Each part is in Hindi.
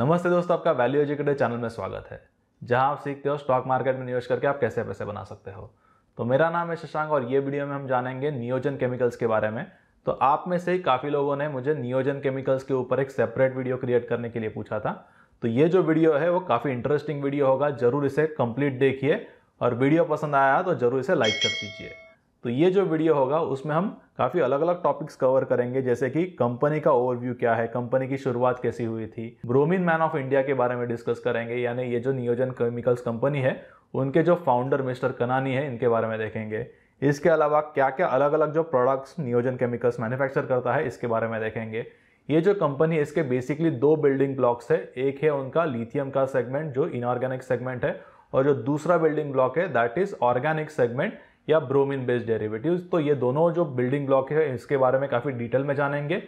नमस्ते दोस्तों आपका वैल्यू एजुकेटर चैनल में स्वागत है जहां आप सीखते हो स्टॉक मार्केट में निवेश करके आप कैसे पैसे बना सकते हो तो मेरा नाम है शशांक और ये वीडियो में हम जानेंगे नियोजन केमिकल्स के बारे में तो आप में से ही काफ़ी लोगों ने मुझे नियोजन केमिकल्स के ऊपर एक सेपरेट वीडियो क्रिएट करने के लिए पूछा था तो ये जो वीडियो है वो काफ़ी इंटरेस्टिंग वीडियो होगा जरूर इसे कंप्लीट देखिए और वीडियो पसंद आया तो जरूर इसे लाइक कर दीजिए तो ये जो वीडियो होगा उसमें हम काफ़ी अलग अलग टॉपिक्स कवर करेंगे जैसे कि कंपनी का ओवरव्यू क्या है कंपनी की शुरुआत कैसी हुई थी ब्रोमिन मैन ऑफ इंडिया के बारे में डिस्कस करेंगे यानी ये जो नियोजन केमिकल्स कंपनी है उनके जो फाउंडर मिस्टर कनानी है इनके बारे में देखेंगे इसके अलावा क्या क्या अलग अलग जो प्रोडक्ट्स नियोजन केमिकल्स मैन्युफैक्चर करता है इसके बारे में देखेंगे ये जो कंपनी है इसके बेसिकली दो बिल्डिंग ब्लॉक्स है एक है उनका लिथियम का सेगमेंट जो इनऑर्गेनिक सेगमेंट है और जो दूसरा बिल्डिंग ब्लॉक है दैट इज ऑर्गेनिक सेगमेंट या ब्रोमीन बेस्ड डेरिवेटिव्स तो ये दोनों जो बिल्डिंग ब्लॉक है इसके बारे में काफ़ी डिटेल में जानेंगे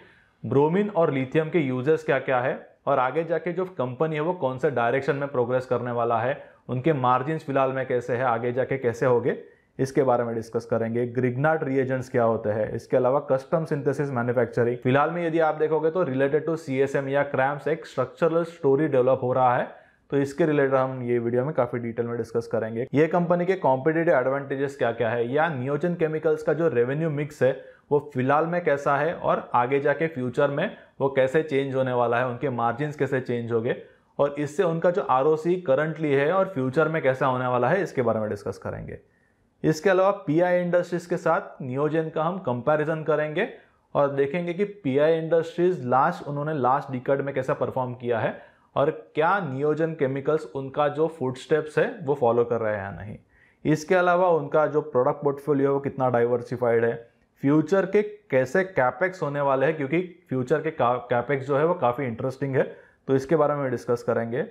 ब्रोमीन और लिथियम के यूजेस क्या क्या है और आगे जाके जो कंपनी है वो कौन से डायरेक्शन में प्रोग्रेस करने वाला है उनके मार्जिन फिलहाल में कैसे है आगे जाके कैसे होंगे इसके बारे में डिस्कस करेंगे ग्रिग्नाट रिएजेंट्स क्या होते हैं इसके अलावा कस्टम सिंथेसिस मैन्युफैक्चरिंग फिलहाल में यदि आप देखोगे तो रिलेटेड टू सी या क्रैम्स एक स्ट्रक्चरल स्टोरी डेवलप हो रहा है तो इसके रिलेटेड हम ये वीडियो में काफ़ी डिटेल में डिस्कस करेंगे ये कंपनी के कॉम्पिटेटिव एडवांटेजेस क्या क्या है या नियोजन केमिकल्स का जो रेवेन्यू मिक्स है वो फिलहाल में कैसा है और आगे जाके फ्यूचर में वो कैसे चेंज होने वाला है उनके मार्जिन कैसे चेंज हो गए और इससे उनका जो आर करंटली है और फ्यूचर में कैसा होने वाला है इसके बारे में डिस्कस करेंगे इसके अलावा पी इंडस्ट्रीज़ के साथ नियोजन का हम कंपैरिजन करेंगे और देखेंगे कि पी इंडस्ट्रीज़ लास्ट उन्होंने लास्ट डिकड में कैसा परफॉर्म किया है और क्या नियोजन केमिकल्स उनका जो फूड स्टेप्स है वो फॉलो कर रहे हैं या नहीं इसके अलावा उनका जो प्रोडक्ट पोर्टफोलियो है वो कितना डाइवर्सिफाइड है फ्यूचर के कैसे कैपेक्स होने वाले हैं क्योंकि फ्यूचर के कैपेक्स जो है वो काफ़ी इंटरेस्टिंग है तो इसके बारे में डिस्कस करेंगे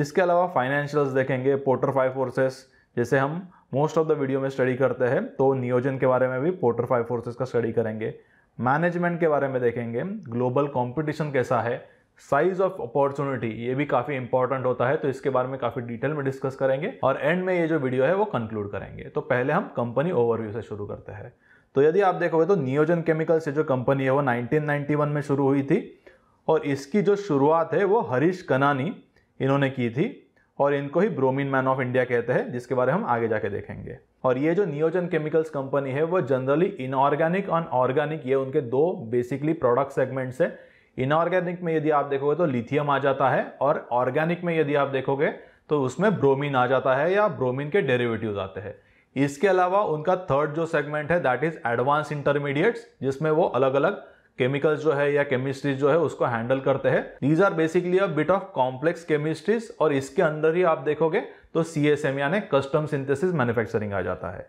इसके अलावा फाइनेंशियल्स देखेंगे पोर्टर फाइव फोर्सेस जैसे हम मोस्ट ऑफ द वीडियो में स्टडी करते हैं तो नियोजन के बारे में भी पोर्टर फाइव फोर्सेस का स्टडी करेंगे मैनेजमेंट के बारे में देखेंगे ग्लोबल कॉम्पिटिशन कैसा है साइज ऑफ अपॉर्चुनिटी ये भी काफी इंपॉर्टेंट होता है तो इसके बारे में काफी डिटेल में डिस्कस करेंगे और एंड में ये जो वीडियो है वो कंक्लूड करेंगे तो पहले हम कंपनी ओवरव्यू से शुरू करते हैं तो यदि आप देखोगे तो नियोजन केमिकल्स जो कंपनी है वो 1991 में शुरू हुई थी और इसकी जो शुरुआत है वो हरीश कनानी इन्होंने की थी और इनको ही ब्रोमीन मैन ऑफ इंडिया कहते हैं जिसके बारे हम आगे जाके देखेंगे और ये जो नियोजन केमिकल्स कंपनी है वो जनरली इनऑर्गेनिक और ऑर्गेनिक ये उनके दो बेसिकली प्रोडक्ट सेगमेंट्स है इनऑर्गेनिक में यदि आप देखोगे तो लिथियम आ जाता है और ऑर्गेनिक में यदि आप देखोगे तो उसमें ब्रोमीन आ जाता है या ब्रोमीन के डेरिवेटिव्स आते हैं इसके अलावा उनका थर्ड जो सेगमेंट है दैट इज एडवांस इंटरमीडिएट्स जिसमें वो अलग अलग केमिकल्स जो है या केमिस्ट्रीज जो है उसको हैंडल करते हैं these are basically a bit of complex chemistries और इसके अंदर ही आप देखोगे तो सी एस एम यानी कस्टम सिंथेसिस मैन्युफैक्चरिंग आ जाता है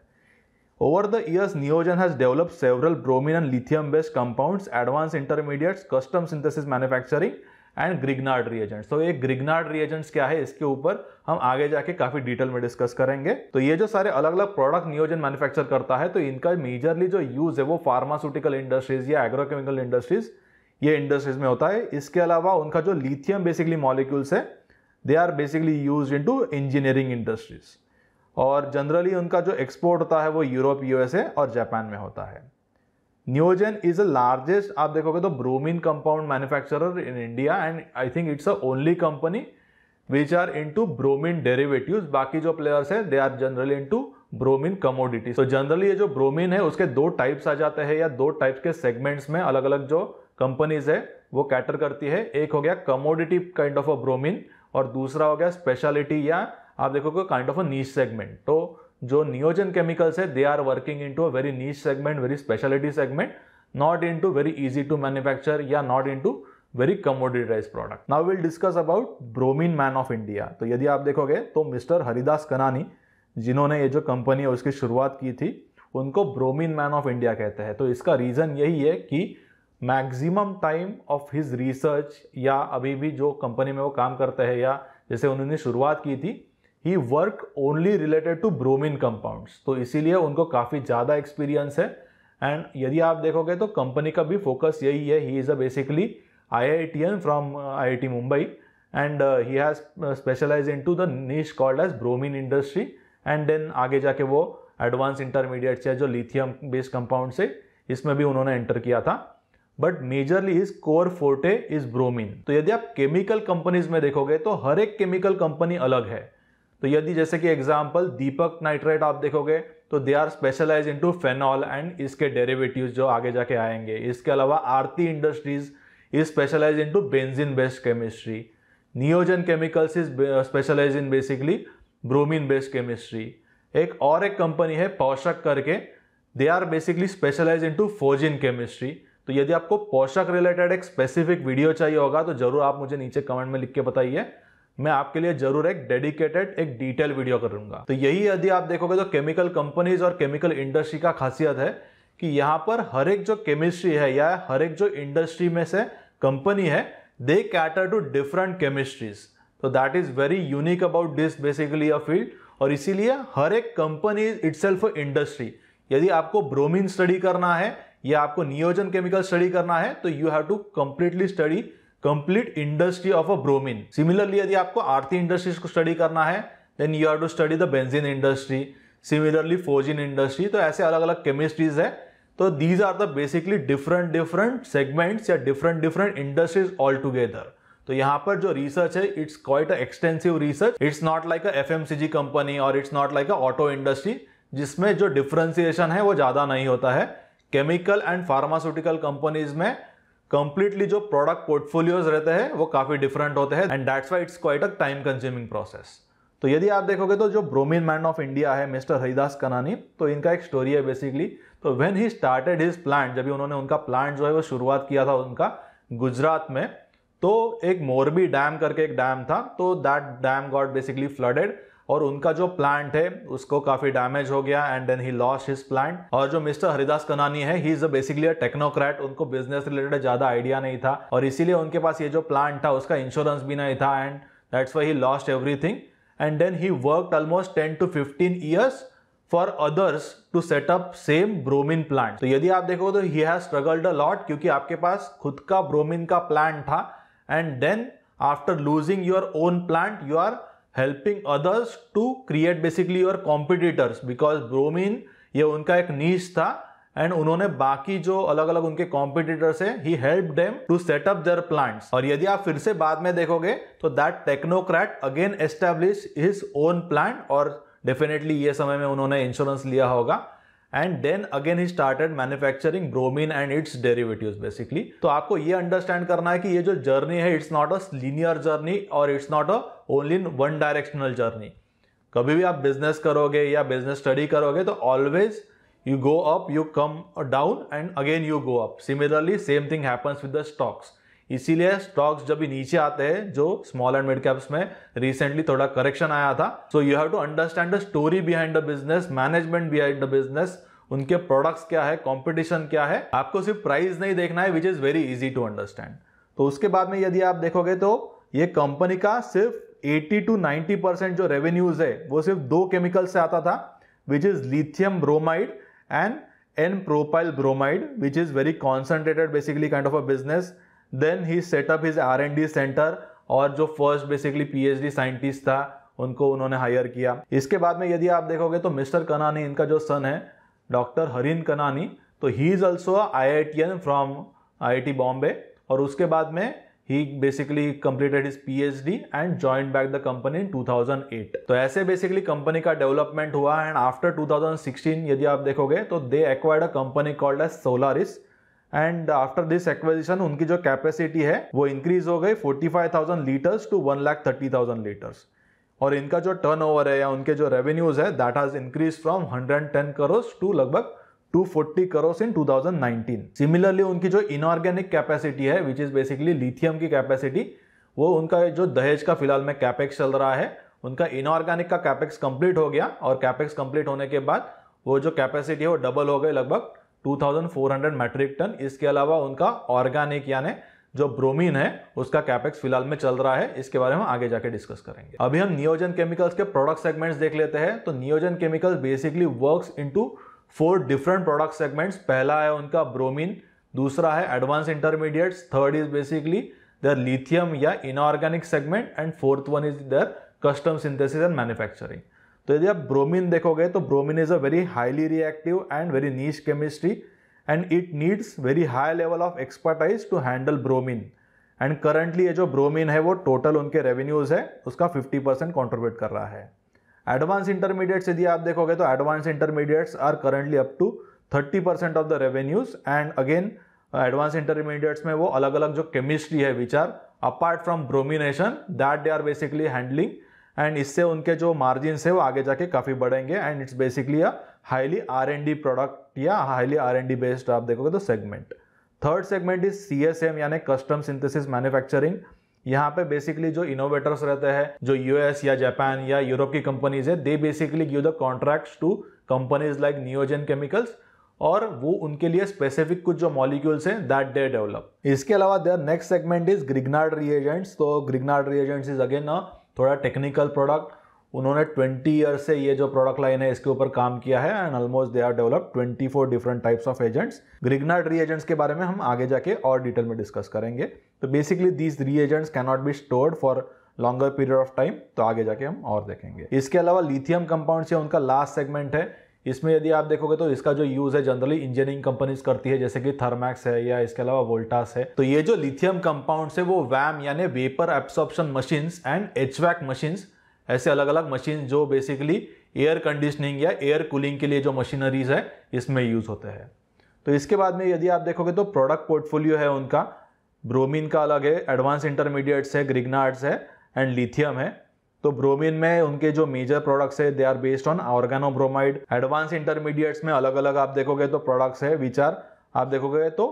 Over the years, Neogen has developed several bromine and lithium-based compounds, advanced intermediates, custom synthesis manufacturing and Grignard reagents तो ये ग्रिग्नार्ड रिएजेंट्स क्या है इसके ऊपर हम आगे जाके काफी डिटेल में डिस्कस करेंगे तो ये जो सारे अलग अलग प्रोडक्ट नियोजन मैन्युफैक्चर करता है तो इनका मेजरली जो यूज है वो फार्मास्यूटिकल इंडस्ट्रीज या एग्रोकेमिकल इंडस्ट्रीज ये इंडस्ट्रीज में होता है इसके अलावा उनका जो लिथियम बेसिकली मॉलिक्यूल्स है they are basically use in engineering industries और जनरली उनका जो एक्सपोर्ट होता है वो यूरोप यूएसए और जापान में होता है न्योजन इज अ लार्जेस्ट आप देखोगे तो bromine compound manufacturer in India and I think it's a only company which are in to bromine derivative बाकी जो प्लेयर्स हैं they are generally in to bromine commodities तो जनरली ये जो ब्रोमिन है उसके दो टाइप्स आ जाते हैं या दो टाइप्स के सेगमेंट्स में अलग अलग जो कंपनीज है वो कैटर करती है एक हो गया commodity kind of a bromine और दूसरा हो गया स्पेशलिटी या आप देखोगे काइंड ऑफ अ नीच सेगमेंट तो जो नियोजन केमिकल्स है they are working in to a very niche segment very speciality segment not in to very easy to manufacture या not in to very commoditise product now will discuss about bromine man of India तो यदि आप देखोगे तो मिस्टर हरिदास कनानी जिन्होंने ये जो कंपनी है उसकी शुरुआत की थी उनको ब्रोमिन मैन ऑफ इंडिया कहते हैं तो इसका रीज़न यही है कि maximum time of his research या अभी भी जो कंपनी में वो काम करते हैं या जैसे उन्होंने शुरुआत की थी he work only related to bromine compounds तो इसीलिए उनको काफ़ी ज़्यादा एक्सपीरियंस है एंड यदि आप देखोगे तो कंपनी का भी फोकस यही है he is a basically I I T N from I I T Mumbai and he has specialise in to the niche called as bromine industry and then आगे जाके वो एडवांस इंटरमीडिएट्स है जो लिथियम बेस्ड कंपाउंड से इसमें भी उन्होंने एंटर किया था but majorly is core forte is bromine तो यदि आप केमिकल कंपनीज में देखोगे तो हर एक केमिकल कंपनी अलग है तो यदि जैसे कि एग्जाम्पल दीपक नाइट्रेट आप देखोगे तो they are specialise in to phenol and इसके डेरेवेटिव जो आगे जाके आएंगे इसके अलावा Aarti Industries is specialise to benzene based chemistry Neogen chemicals is specialise in basically bromine based chemistry एक और एक कंपनी है पोषक करके they are basically specialise in phos phosgene chemistry तो यदि आपको पोषक रिलेटेड एक स्पेसिफिक वीडियो चाहिए होगा तो जरूर आप मुझे नीचे कमेंट में लिख के बताइए मैं आपके लिए जरूर एक डेडिकेटेड एक डिटेल वीडियो करूंगा तो यही यदि आप देखोगे तो केमिकल कंपनीज और केमिकल इंडस्ट्री का खासियत है कि यहाँ पर हर एक जो केमिस्ट्री है या हर एक जो इंडस्ट्री में से कंपनी है they cater to different chemistries तो that is very unique about this basically a field और इसीलिए हर एक कंपनी इट सेल्फ इंडस्ट्री यदि आपको ब्रोमीन स्टडी करना है या आपको नियोजन केमिकल स्टडी करना है तो you have to completely study complete industry of a bromine similarly यदि आपको आरती इंडस्ट्रीज को स्टडी करना है then you are to study the benzene industry similarly phosgene industry तो ऐसे अलग अलग केमिस्ट्रीज है तो these are the basically different different segments या different different industries all together तो यहाँ पर जो रिसर्च है it's quite a extensive research it's not like a F company और it's not like a auto industry जिसमें जो डिफ्रेंसिएशन है वो ज़्यादा नहीं होता है केमिकल एंड फार्मास्यूटिकल कंपनीज में कंप्लीटली जो प्रोडक्ट पोर्टफोलियोज रहते हैं वो काफ़ी डिफरेंट होते हैं and that's why it's quite a time consuming process तो यदि आप देखोगे तो जो ब्रोमिन मैन ऑफ इंडिया है मिस्टर हरिदास कनानी तो इनका एक स्टोरी है बेसिकली तो when he started his plant जब उन्होंने उनका प्लांट जो है वो शुरुआत किया था उनका गुजरात में तो एक मोरबी डैम करके एक डैम था तो that dam got basically flooded और उनका जो प्लांट है उसको काफी डैमेज हो गया and then he lost his plant और जो मिस्टर हरिदास कनानी है he is a basically a technocrat उनको बिजनेस रिलेटेड ज्यादा आइडिया नहीं था और इसीलिए उनके पास ये जो प्लांट था उसका इंश्योरेंस भी नहीं था and that's why he lost everything and then he work almost ten to fifteen years for others to setup same bromine plant तो यदि आप देखो तो he has struggled a lot क्योंकि आपके पास खुद का ब्रोमिन का प्लांट था and then after losing your own plant you are helping others to create basically your competitors because bromine ये उनका एक नीच था एंड उन्होंने बाकी जो अलग अलग उनके कॉम्पिटिटर्स है he help them to setup their plants और यदि आप फिर से बाद में देखोगे तो that technocrat again establish his own plant और डेफिनेटली ये समय में उन्होंने इंश्योरेंस लिया होगा and then again he started manufacturing bromine and its derivatives basically तो आपको ये अंडरस्टैंड करना है कि ये जो जर्नी है it's not a linear journey और it's not a only in one directional journey कभी भी आप बिजनेस करोगे या बिजनेस स्टडी करोगे तो always you go up you come down and again you go up similarly same thing happens with the stocks इसीलिए स्टॉक्स जब भी नीचे आते हैं जो स्मॉल एंड मिड कैप्स में रिसेंटली थोड़ा करेक्शन आया था so you have to understand the story behind the business management behind the business उनके प्रोडक्ट्स क्या है कंपटीशन क्या है आपको सिर्फ प्राइस नहीं देखना है which is very easy to understand तो उसके बाद में यदि आप देखोगे तो ये कंपनी का सिर्फ 80 टू 90 परसेंट जो रेवेन्यूज है वो सिर्फ दो केमिकल से आता था which is lithium bromide and n propyl bromide which is very concentrated basically kind of a business then he setup his R and D centre और जो फर्स्ट बेसिकली पीएचडी साइंटिस्ट था उनको उन्होंने हायर किया इसके बाद में यदि आप देखोगे तो मिस्टर कनानी इनका जो सन है डॉक्टर हरिन कनानी तो he is also I I T N from I I T Bombay और उसके बाद में he basically completed his P H D and join back the company in two thousand eight तो ऐसे बेसिकली कंपनी का डेवलपमेंट हुआ and after two thousand sixteen यदि आप देखोगे तो they acquired a company called as Solaris and after this acquisition उनकी जो कैपेसिटी है वो इंक्रीज हो गई 45,000 लीटर्स टू 1,30,000 लीटर्स और इनका जो टर्नओवर है या उनके जो रेवेन्यूज है that has increase from 110 crores to लगभग 240 करोड़ इन 2019 सिमिलरली उनकी जो इनऑर्गेनिक कैपेसिटी है विच इज बेसिकली लिथियम की कैपेसिटी वो उनका जो दहेज का फिलहाल में कैपेक्स चल रहा है उनका इनऑर्गेनिक का कैपेक्स कंप्लीट हो गया और कैपेक्स कंप्लीट होने के बाद वो जो कैपेसिटी है वो डबल हो गई लगभग 2400 मैट्रिक टन इसके अलावा उनका ऑर्गेनिक यानी जो ब्रोमीन है उसका कैपेक्स फिलहाल में चल रहा है इसके बारे में आगे जाके डिस्कस करेंगे अभी हम नियोजन केमिकल्स के प्रोडक्ट सेगमेंट्स देख लेते हैं तो Neogen chemicals basically works into four different product segments पहला है उनका ब्रोमीन दूसरा है advance intermediates third is basically their lithium या inorganic segment and fourth one is their custom synthesis and manufacturing तो यदि आप ब्रोमीन देखोगे तो bromine is a very highly reactive and very niche chemistry and it needs very high level of expertise to handle bromine and currently ये जो ब्रोमीन है वो टोटल उनके रेवेन्यूज है उसका 50 परसेंट कॉन्ट्रीब्यूट कर रहा है एडवांस इंटरमीडिएट्स यदि आप देखोगे तो advance intermediates are currently up to 30 percent of the revenues and again advance intermediates में वो अलग अलग जो केमिस्ट्री है which are apart from bromination that they are basically handling and इससे उनके जो मार्जिन है वो आगे जाके काफ़ी बढ़ेंगे and it's basically a highly R N D product या highly R N D based आप देखोगे तो segment third segment is C S M यानी कस्टम सिंथेसिस मैन्युफैक्चरिंग यहाँ पे बेसिकली जो इनोवेटर्स रहते हैं जो यूएस या जापान या यूरोप की कंपनीज है they basically give the contracts to companies like नियोजन केमिकल्स और वो उनके लिए स्पेसिफिक कुछ जो मॉलिक्यूल्स हैं दैट डे डेवलप इसके अलावा their next segment is Grignard reagents तो Grignard reagents is again a थोड़ा टेक्निकल प्रोडक्ट उन्होंने 20 ईयर से ये जो प्रोडक्ट लाइन है इसके ऊपर काम किया है and almost they are develop 24 different types of agents reagents के बारे में हम आगे जाके और डिटेल में डिस्कस करेंगे तो basically these re can not be stored for longer period of time तो आगे जाके हम और देखेंगे इसके अलावा लिथियम कंपाउंड से उनका लास्ट सेगमेंट है इसमें यदि आप देखोगे तो इसका जो यूज़ है जनरली इंजीनियरिंग कंपनीज करती है जैसे कि थर्मैक्स है या इसके अलावा वोल्टास है तो ये जो लिथियम कंपाउंड्स है वो वैम यानी vapour absorption machines and HVAC machines ऐसे अलग अलग मशीन जो बेसिकली एयर कंडीशनिंग या एयर कूलिंग के लिए जो मशीनरीज है इसमें यूज़ होते हैं तो इसके बाद में यदि आप देखोगे तो प्रोडक्ट पोर्टफोलियो है उनका ब्रोमीन का अलग है एडवांस इंटरमीडिएट्स है ग्रिग्नार्ड्स है एंड लिथियम है तो ब्रोमीन में उनके जो मेजर प्रोडक्ट्स है they are based on organobromide advance intermediates में अलग अलग आप देखोगे तो प्रोडक्ट्स है विचार आप देखोगे तो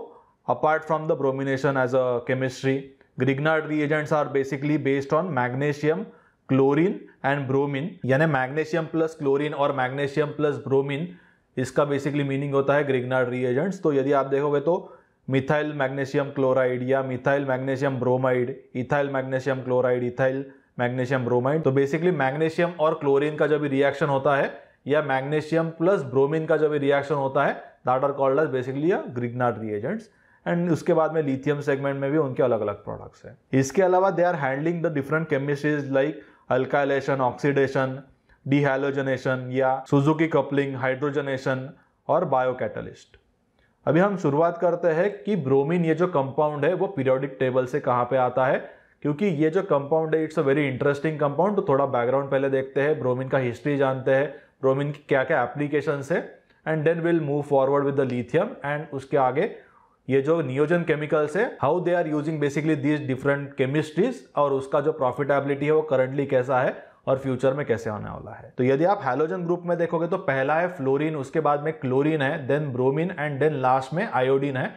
apart from the bromination as a chemistry Grignard reagents are basically based on magnesium chlorine and bromine यानी मैग्नेशियम प्लस क्लोरीन और मैग्नेशियम प्लस ब्रोमीन इसका बेसिकली मीनिंग होता है ग्रिग्नार्ड रिएजेंट्स तो यदि आप देखोगे तो मिथाइल मैग्नेशियम क्लोराइड या methyl magnesium bromide ethyl magnesium chloride ethyl magnesium bromide तो बेसिकली मैग्नीशियम और क्लोरीन का जो भी रिएक्शन होता है या मैग्नीशियम प्लस ब्रोमीन का जो भी रिएक्शन होता है that are called as basically Grignard reagents and उसके बाद में लिथियम सेगमेंट में भी उनके अलग अलग प्रोडक्ट्स हैं इसके अलावा they are handling the different chemistries like alkylation oxidation dehalogenation या सुजुकी कपलिंग हाइड्रोजनेशन और बायोकैटलिस्ट अभी हम शुरुआत करते हैं कि ब्रोमीन ये जो कंपाउंड है वो पीरियोडिक टेबल से कहाँ पे आता है क्योंकि ये जो कंपाउंड है it's a very interesting compound तो थोड़ा बैकग्राउंड पहले देखते हैं ब्रोमिन का हिस्ट्री जानते हैं ब्रोमिन की क्या क्या एप्लीकेशन है and then will move forward with the lithium and उसके आगे ये जो नियोजन केमिकल्स है how they are using basically these different chemistries और उसका जो प्रॉफिटेबिलिटी है वो करंटली कैसा है और फ्यूचर में कैसे होने वाला है तो यदि आप हेलोजन ग्रुप में देखोगे तो पहला है फ्लोरीन उसके बाद में क्लोरीन है then bromine and then last में आयोडीन है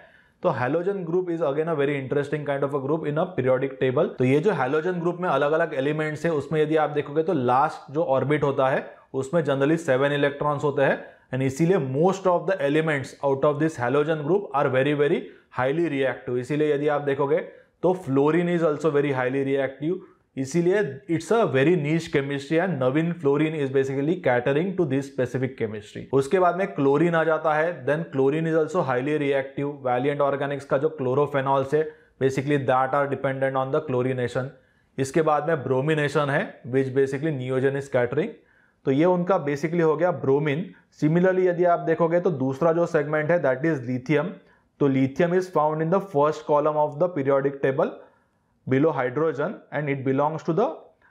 तो halogen group is again a very interesting kind of a group in a periodic table तो ये जो हेलोजन ग्रुप में अलग अलग एलिमेंट्स है उसमें यदि आप देखोगे तो लास्ट जो ऑर्बिट होता है उसमें जनरली सेवन इलेक्ट्रॉन्स होते हैं एंड इसीलिए most of the elements out of this halogen group are very very highly reactive इसीलिए यदि आप देखोगे तो fluorine is also very highly reactive इसीलिए it's a very niche chemistry and Navin fluorine is basically catering to this specific chemistry उसके बाद में क्लोरीन आ जाता है then chlorine is also highly reactive Valiant organics का जो क्लोरोफेनॉल्स है basically that are dependent on the chlorination इसके बाद में ब्रोमिनेशन है which basically Neogen is catering तो ये उनका बेसिकली हो गया ब्रोमिन सिमिलरली यदि आप देखोगे तो दूसरा जो सेगमेंट है दैट इज लिथियम तो lithium is found in the first column of the periodic table below hydrogen and it belongs to the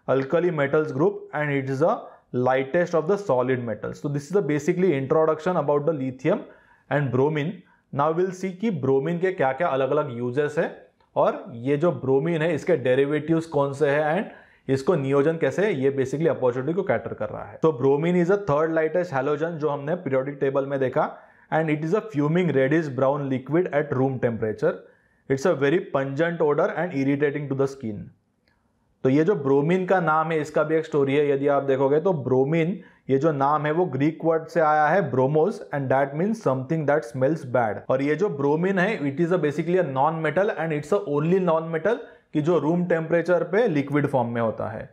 alkali metals group and it is the lightest of the solid metals. So this is the basically introduction about the lithium and bromine. Now we'll see ki bromine ke kya kya alag alag uses hai aur ye jo bromine hai iske derivatives kaun se hai and इसको नियोजन कैसे है ये बेसिकली अपॉर्चुनिटी को कैटर कर रहा है तो bromine is a third lightest halogen जो हमने पीरियोडिक टेबल में देखा and it is a fuming reddish brown liquid at room temperature it's a very pungent odour and irritating to the skin तो ये जो ब्रोमीन का नाम है इसका भी एक स्टोरी है यदि आप देखोगे तो ब्रोमीन ये जो नाम है वो ग्रीक वर्ड से आया है bromos and that means something that smells bad और ये जो ब्रोमीन है it is a basically a non metal and it's a only non metal कि जो रूम टेम्परेचर पे लिक्विड फॉर्म में होता है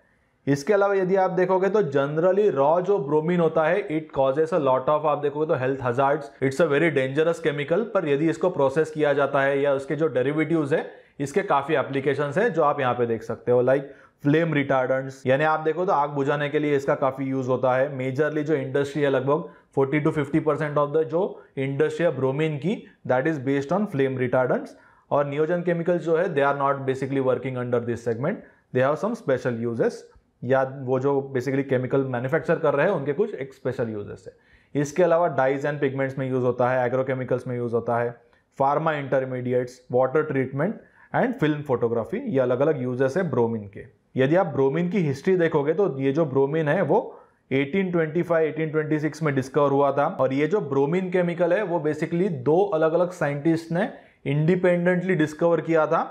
इसके अलावा यदि आप देखोगे तो जनरली रॉ जो ब्रोमीन होता है it causes a lot of आप देखोगे तो health hazard it's a very dangerous chemical पर यदि इसको प्रोसेस किया जाता है या उसके जो डेरिवेटिव है इसके काफी एप्लीकेशन है जो आप यहाँ पे देख सकते हो लाइक फ्लेम रिटार्डेंट्स यानी आप देखो तो आग बुझाने के लिए इसका काफी यूज होता है मेजरली जो इंडस्ट्री है लगभग 40 टू 50 परसेंट ऑफ द जो इंडस्ट्री है ब्रोमीन की that is based on flame retardants और नियोजन केमिकल्स जो है they are not basically working under this segment they have some special uses या वो जो बेसिकली केमिकल मैन्युफैक्चर कर रहे हैं उनके कुछ एक स्पेशल यूजेस है इसके अलावा डाइज एंड पिगमेंट्स में यूज़ होता है एग्रोकेमिकल्स में यूज़ होता है pharma intermediates water treatment and film photography ये अलग अलग यूजेस है ब्रोमिन के यदि आप ब्रोमिन की हिस्ट्री देखोगे तो ये जो ब्रोमिन है वो 1825, 1826 में डिस्कवर हुआ था और ये जो ब्रोमिन केमिकल है वो बेसिकली दो अलग अलग साइंटिस्ट ने इंडिपेंडेंटली डिस्कवर किया था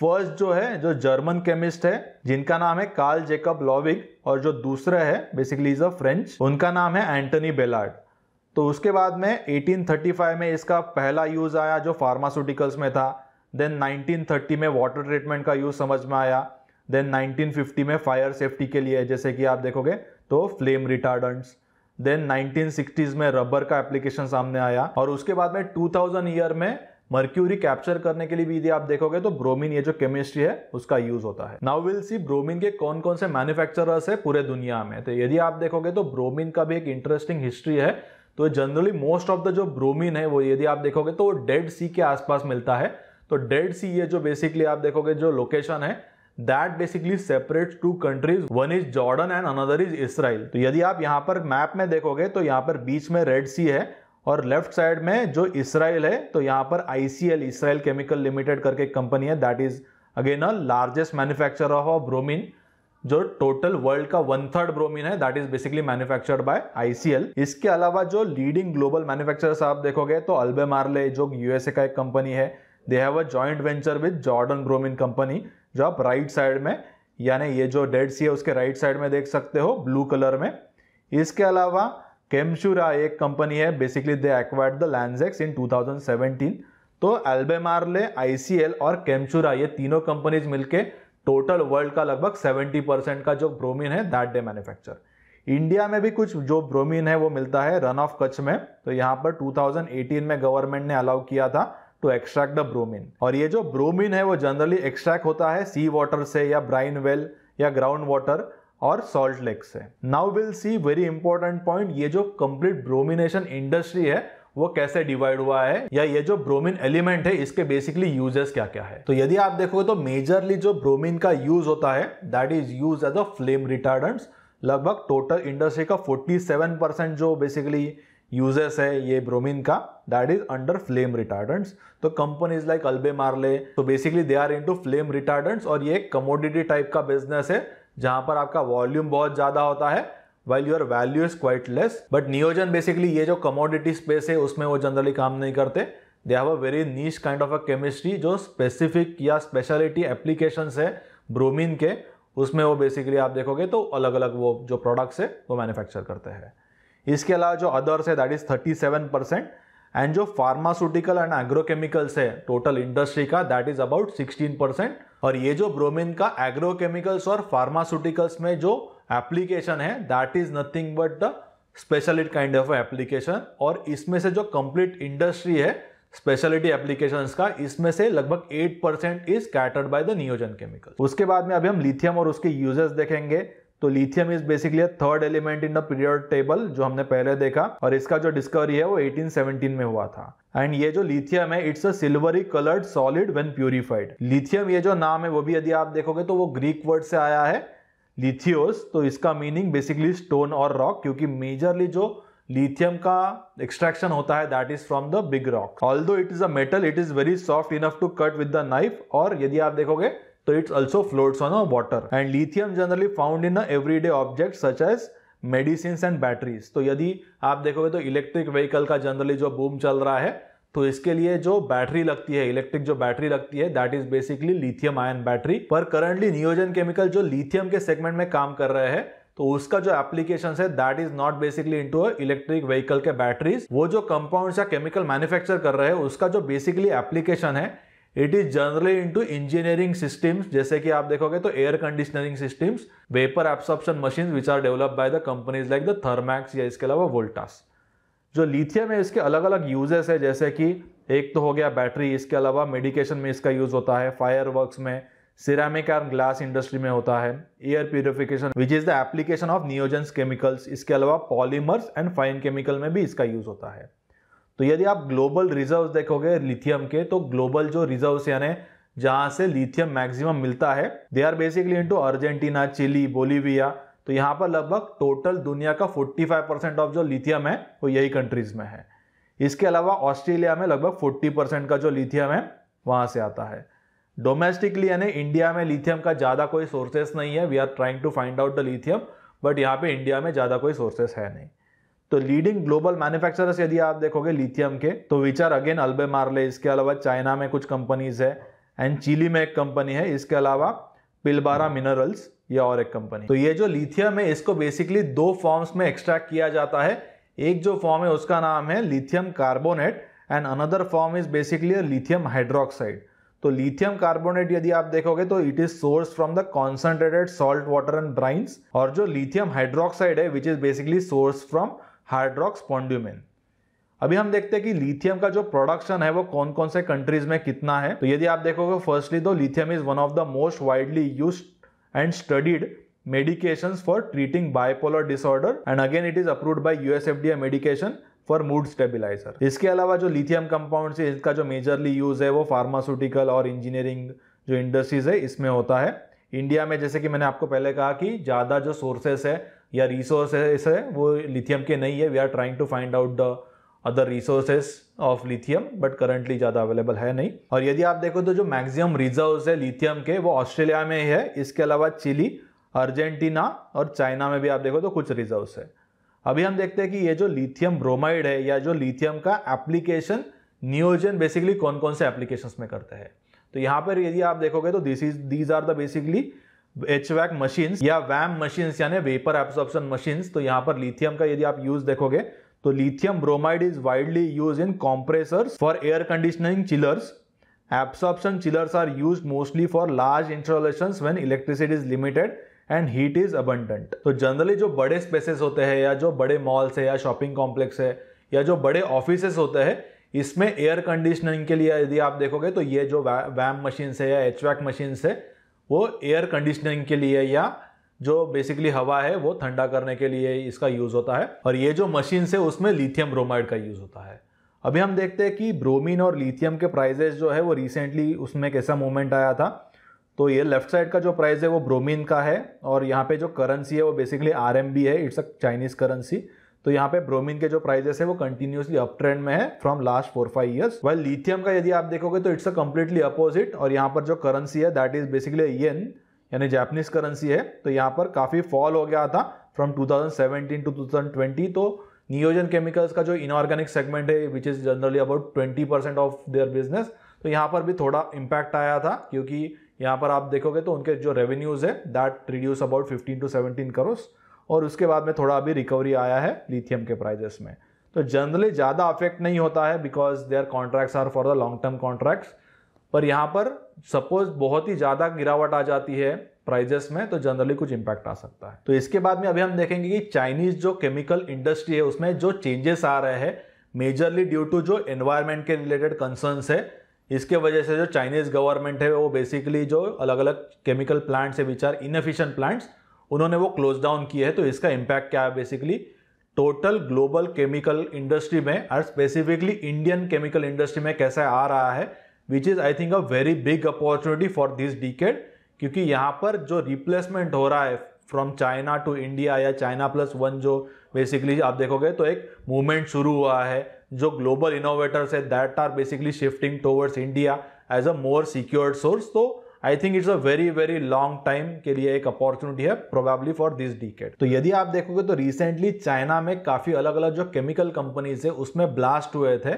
फर्स्ट जो है जो जर्मन केमिस्ट है जिनका नाम है कार्ल जेकब लॉविग और जो दूसरा है बेसिकली इज अ फ्रेंच उनका नाम है एंटनी बेलार्ड तो उसके बाद में 1835 में इसका पहला यूज आया जो फार्मास्यूटिकल्स में था देन 1930 में वाटर ट्रीटमेंट का यूज समझ में आया देन 1950 में फायर सेफ्टी के लिए जैसे कि आप देखोगे तो फ्लेम रिटार्डेंट्स देन 1960s में रबर का एप्लीकेशन सामने आया और उसके बाद में 2000 ईयर में मर्क्यूरी कैप्चर करने के लिए भी यदि आप देखोगे तो ब्रोमिन ये जो केमिस्ट्री है उसका यूज होता है नाउ विल सी ब्रोमिन के कौन कौन से मैन्युफैक्चरर्स है पूरे दुनिया में तो यदि आप देखोगे तो ब्रोमिन का भी एक इंटरेस्टिंग हिस्ट्री है तो जनरली मोस्ट ऑफ द जो ब्रोमिन है वो यदि आप देखोगे तो वो डेड सी के आसपास मिलता है तो डेड सी ये जो बेसिकली आप देखोगे जो लोकेशन है that basically separate two countries one is Jordan and another is Israel तो यदि आप यहाँ पर मैप में देखोगे तो यहाँ पर बीच में रेड सी है और लेफ्ट साइड में जो इसराइल है तो यहाँ पर एल इसराइल केमिकल लिमिटेड करके एक कंपनी है that is again a largest manufacturer of bromine जो टोटल वर्ल्ड का वन थर्ड ब्रोमीन है that is basically manufactured by ICL इसके अलावा जो लीडिंग ग्लोबल मैन्युफैक्चरर्स आप देखोगे तो अल्बे मार्ले जो यूएसए का एक कंपनी है they have a joint venture with Jordan bromine company जो आप राइट साइड में यानी ये जो डेड सी है उसके राइट साइड में देख सकते हो ब्लू कलर में इसके अलावा केमशुरा एक कंपनी है basically they acquired the Lanxess in 2017 तो एल्बेमार्ले आईसीएल और केमशुरा ये तीनों कंपनीज मिलके टोटल वर्ल्ड का लगभग 70 परसेंट का जो ब्रोमीन है दैट डे मैन्युफैक्चर इंडिया में भी कुछ जो ब्रोमीन है वो मिलता है रन ऑफ कच्छ में तो यहाँ पर 2018 में गवर्नमेंट ने अलाउ किया था टू एक्सट्रैक्ट द ब्रोमीन और ये जो ब्रोमीन है वो जनरली एक्सट्रैक्ट होता है सी वाटर से या ब्राइन वेल या ग्राउंड वाटर और सॉल्ट लेक से now will see very important point ये जो कंप्लीट ब्रोमिनेशन इंडस्ट्री है वो कैसे डिवाइड हुआ है या ये जो ब्रोमिन एलिमेंट है इसके बेसिकली यूजेस क्या क्या है तो यदि आप देखोगे तो मेजरली जो ब्रोमिन का यूज होता है that is use as a flame retardants लगभग टोटल इंडस्ट्री का 47 परसेंट जो बेसिकली यूजेस है ये ब्रोमीन का that is under flame retardants तो कंपनीज लाइक अल्बे मार्ले तो basically they are into flame retardants और ये एक कमोडिटी टाइप का बिजनेस है जहां पर आपका वॉल्यूम बहुत ज़्यादा होता है well your value is quite less but Neogen basically ये जो कमोडिटी स्पेस है उसमें वो जनरली काम नहीं करते they have a very niche kind of a chemistry जो स्पेसिफिक या स्पेशलिटी एप्लीकेशन है ब्रोमिन के उसमें वो बेसिकली आप देखोगे तो अलग अलग वो जो प्रोडक्ट्स है वो मैन्युफैक्चर करते हैं इसके अलावा जो अदर्स है दैट इज 37 परसेंट एंड जो फार्मास्यूटिकल एंड एग्रोकेमिकल्स है टोटल इंडस्ट्री का दैट इज अबाउट 16 परसेंट और ये जो ब्रोमिन का एग्रोकेमिकल्स और फार्मास्यूटिकल्स में जो एप्लीकेशन है that is nothing but the speciality kind of application और इसमें से जो कंप्लीट इंडस्ट्री है स्पेशलिटी एप्लीकेशन का इसमें से लगभग 8 percent is catered by the Neogen chemical उसके बाद में अभी हम लिथियम और उसके यूजेस देखेंगे तो lithium is basically third element in the period table जो हमने पहले देखा और इसका जो डिस्कवरी है वो 1817 में हुआ था एंड ये जो लिथियम है it's a silvery coloured solid when purified lithium ये जो नाम है वो भी यदि आप देखोगे तो वो ग्रीक वर्ड से आया है लिथियोस तो इसका मीनिंग बेसिकली स्टोन और रॉक क्योंकि मेजरली जो लिथियम का एक्सट्रैक्शन होता है that is from the big rock all it is a metal it is very soft enough to cut with the knife और यदि आप देखोगे So तो it also floats water and lithium generally found in in everyday object such as medicine and batteries तो यदि आप देखोगे तो इलेक्ट्रिक व्हीकल का जनरली जो बूम चल रहा है तो इसके लिए जो बैटरी लगती है इलेक्ट्रिक जो बैटरी लगती है that is basically lithium ion battery पर करंटली नियोजन केमिकल जो लिथियम के सेगमेंट में काम कर रहे हैं तो उसका जो एप्लीकेशन है that is not basically into electric vehicle के बैटरीज वो जो कंपाउंड या केमिकल मैन्युफैक्चर कर रहे हैं उसका जो बेसिकली एप्लीकेशन है it is generally into engineering systems जैसे कि आप देखोगे तो air conditioning systems vapour absorption machine which are develop by the companies like the Thermax या इसके अलावा वोल्टास जो लिथियम है इसके अलग अलग यूजेस है जैसे कि एक तो हो गया बैटरी इसके अलावा मेडिकेशन में इसका यूज होता है फायर में सिरामिक एंड ग्लास इंडस्ट्री में होता है air purification which is the application of Neogen chemicals इसके अलावा पॉलीमर्स एंड फाइन केमिकल में भी इसका यूज होता है तो यदि आप ग्लोबल रिजर्व देखोगे लिथियम के तो ग्लोबल जो रिजर्व यानी जहां से लिथियम मैक्सिमम मिलता है they are basically into Argentina Chile Bolivia तो यहाँ पर लगभग टोटल दुनिया का 45 परसेंट ऑफ जो लिथियम है वो यही कंट्रीज में है इसके अलावा ऑस्ट्रेलिया में लगभग 40 परसेंट का जो लिथियम है वहां से आता है डोमेस्टिकली यानी इंडिया में लिथियम का ज़्यादा कोई सोर्सेस नहीं है we are trying to find out the lithium but यहाँ पे इंडिया में ज़्यादा कोई सोर्सेस है नहीं तो लीडिंग ग्लोबल मैन्युफैक्चरर्स यदि आप देखोगे लिथियम के तो विचार अगेन अल्बे मार्ले इसके अलावा चाइना में कुछ कंपनीज है एंड चिली में एक कंपनी है इसके अलावा पिलबारा मिनरल्स या और एक कंपनी तो ये जो लिथियम है इसको बेसिकली दो फॉर्म्स में एक्सट्रैक्ट किया जाता है एक जो फॉर्म है उसका नाम है lithium carbonate and another form is basically lithium hydroxide तो लिथियम कार्बोनेट यदि आप देखोगे तो it is source from the concentrated salt water and brines और जो लिथियम हाइड्रोक्साइड है which is basically source from hydrox spodumene अभी हम देखते हैं कि लिथियम का जो प्रोडक्शन है वो कौन कौन से कंट्रीज में कितना है तो यदि आप देखोगे फर्स्टली तो lithium is one of the most widely use and studied medication for treating treating disorder and again it is is by U S medication for mood stabiliser इसके अलावा जो लिथियम कंपाउंड है इसका जो मेजरली यूज है वो फार्मास्यूटिकल और इंजीनियरिंग जो इंडस्ट्रीज है इसमें होता है इंडिया में जैसे कि मैंने आपको पहले कहा कि ज़्यादा जो सोर्सेस है या रिसोर्सेस है वो लिथियम के नहीं है we are trying to find out the other resources of lithium but currently ज़्यादा अवेलेबल है नहीं और यदि आप देखो तो जो मैक्सिमम रिजर्व है लिथियम के वो ऑस्ट्रेलिया में ही है इसके अलावा चिली अर्जेंटीना और चाइना में भी आप देखो तो कुछ रिजर्व है अभी हम देखते हैं कि ये जो लिथियम ब्रोमाइड है या जो लिथियम का एप्लीकेशन नियोजन बेसिकली कौन कौन से एप्लीकेशंस में करते हैं तो यहाँ पर यदि आप देखोगे तो this is these are the basically H VAC machine या वैम मशीन यानी वेपर एब्सॉर्प्शन मशीन तो यहाँ पर लिथियम का यदि आप यूज देखोगे तो lithium bromide is widely use in compressor for air conditioning chillers Absorption chillers are use mostly for large installation when electricity is limited and heat is abundant तो जनरली जो बड़े स्पेसेस होते हैं या जो बड़े मॉल्स है या शॉपिंग कॉम्प्लेक्स है या जो बड़े ऑफिसेस होते हैं इसमें एयर कंडीशनिंग के लिए यदि आप देखोगे तो ये जो वैम मशीन्स है या एच वैक मशीन्स है वो एयर कंडीशनिंग के लिए या जो बेसिकली हवा है वो ठंडा करने के लिए इसका यूज़ होता है और ये जो मशीन है उसमें लिथियम ब्रोमाइड का यूज़ होता है अभी हम देखते हैं कि ब्रोमीन और लिथियम के प्राइजेस जो है वो रिसेंटली उसमें कैसा मूवमेंट आया था तो ये लेफ्ट साइड का जो प्राइस है वो ब्रोमीन का है और यहाँ पे जो करेंसी है वो बेसिकली आर है इट्स अ चाइनीज़ करेंसी तो यहाँ पे ब्रोमीन के जो प्राइजेस है वो कंटिन्यूसली अप ट्रेंड में है from last four five years while lithium का यदि आप देखोगे तो इट्स अ कम्प्लीटली अपोजिट और यहाँ पर जो करेंसी है दैट इज बेसिकली येन यानी जैपनीज करेंसी है तो यहाँ पर काफ़ी फॉल हो गया था फ्रॉम 2017 टू 2020 तो नियोजन केमिकल्स का जो इनऑर्गेनिक सेगमेंट है which is generally about 20 percent of their business तो यहाँ पर भी थोड़ा इम्पैक्ट आया था क्योंकि यहाँ पर आप देखोगे तो उनके जो रेवेन्यूज़ है that reduce about 15 to 17 crores और उसके बाद में थोड़ा अभी रिकवरी आया है लिथियम के प्राइजेस में तो जनरली ज़्यादा अफेक्ट नहीं होता है because their contracts are for the long term contracts पर यहाँ पर सपोज बहुत ही ज़्यादा गिरावट आ जाती है प्राइजेस में तो जनरली कुछ इम्पैक्ट आ सकता है तो इसके बाद में अभी हम देखेंगे कि चाइनीज़ जो केमिकल इंडस्ट्री है उसमें जो चेंजेस आ रहे हैं मेजरली ड्यू टू जो एनवायरमेंट के रिलेटेड कंसर्न्स है इसके वजह से जो चाइनीज़ गवर्नमेंट है वो बेसिकली जो अलग अलग केमिकल प्लांट्स है विच आर इनफिशियंट प्लांट्स उन्होंने वो क्लोज डाउन किए हैं तो इसका इम्पैक्ट क्या है basically total global chemical industry में और स्पेसिफिकली इंडियन केमिकल इंडस्ट्री में कैसा आ रहा है which is I think a very big opportunity for this decade क्योंकि यहाँ पर जो रिप्लेसमेंट हो रहा है फ्रॉम चाइना टू इंडिया या चाइना प्लस वन जो बेसिकली आप देखोगे तो एक मूवमेंट शुरू हुआ है जो ग्लोबल इनोवेटर्स है that are basically shifting towards India as a more secured source तो I think it's a very very long time के लिए एक अपॉर्चुनिटी है प्रोबेबली फॉर दिस डिकेट तो यदि आप देखोगे तो रिसेंटली चाइना में काफ़ी अलग अलग जो केमिकल कंपनीज है उसमें ब्लास्ट हुए थे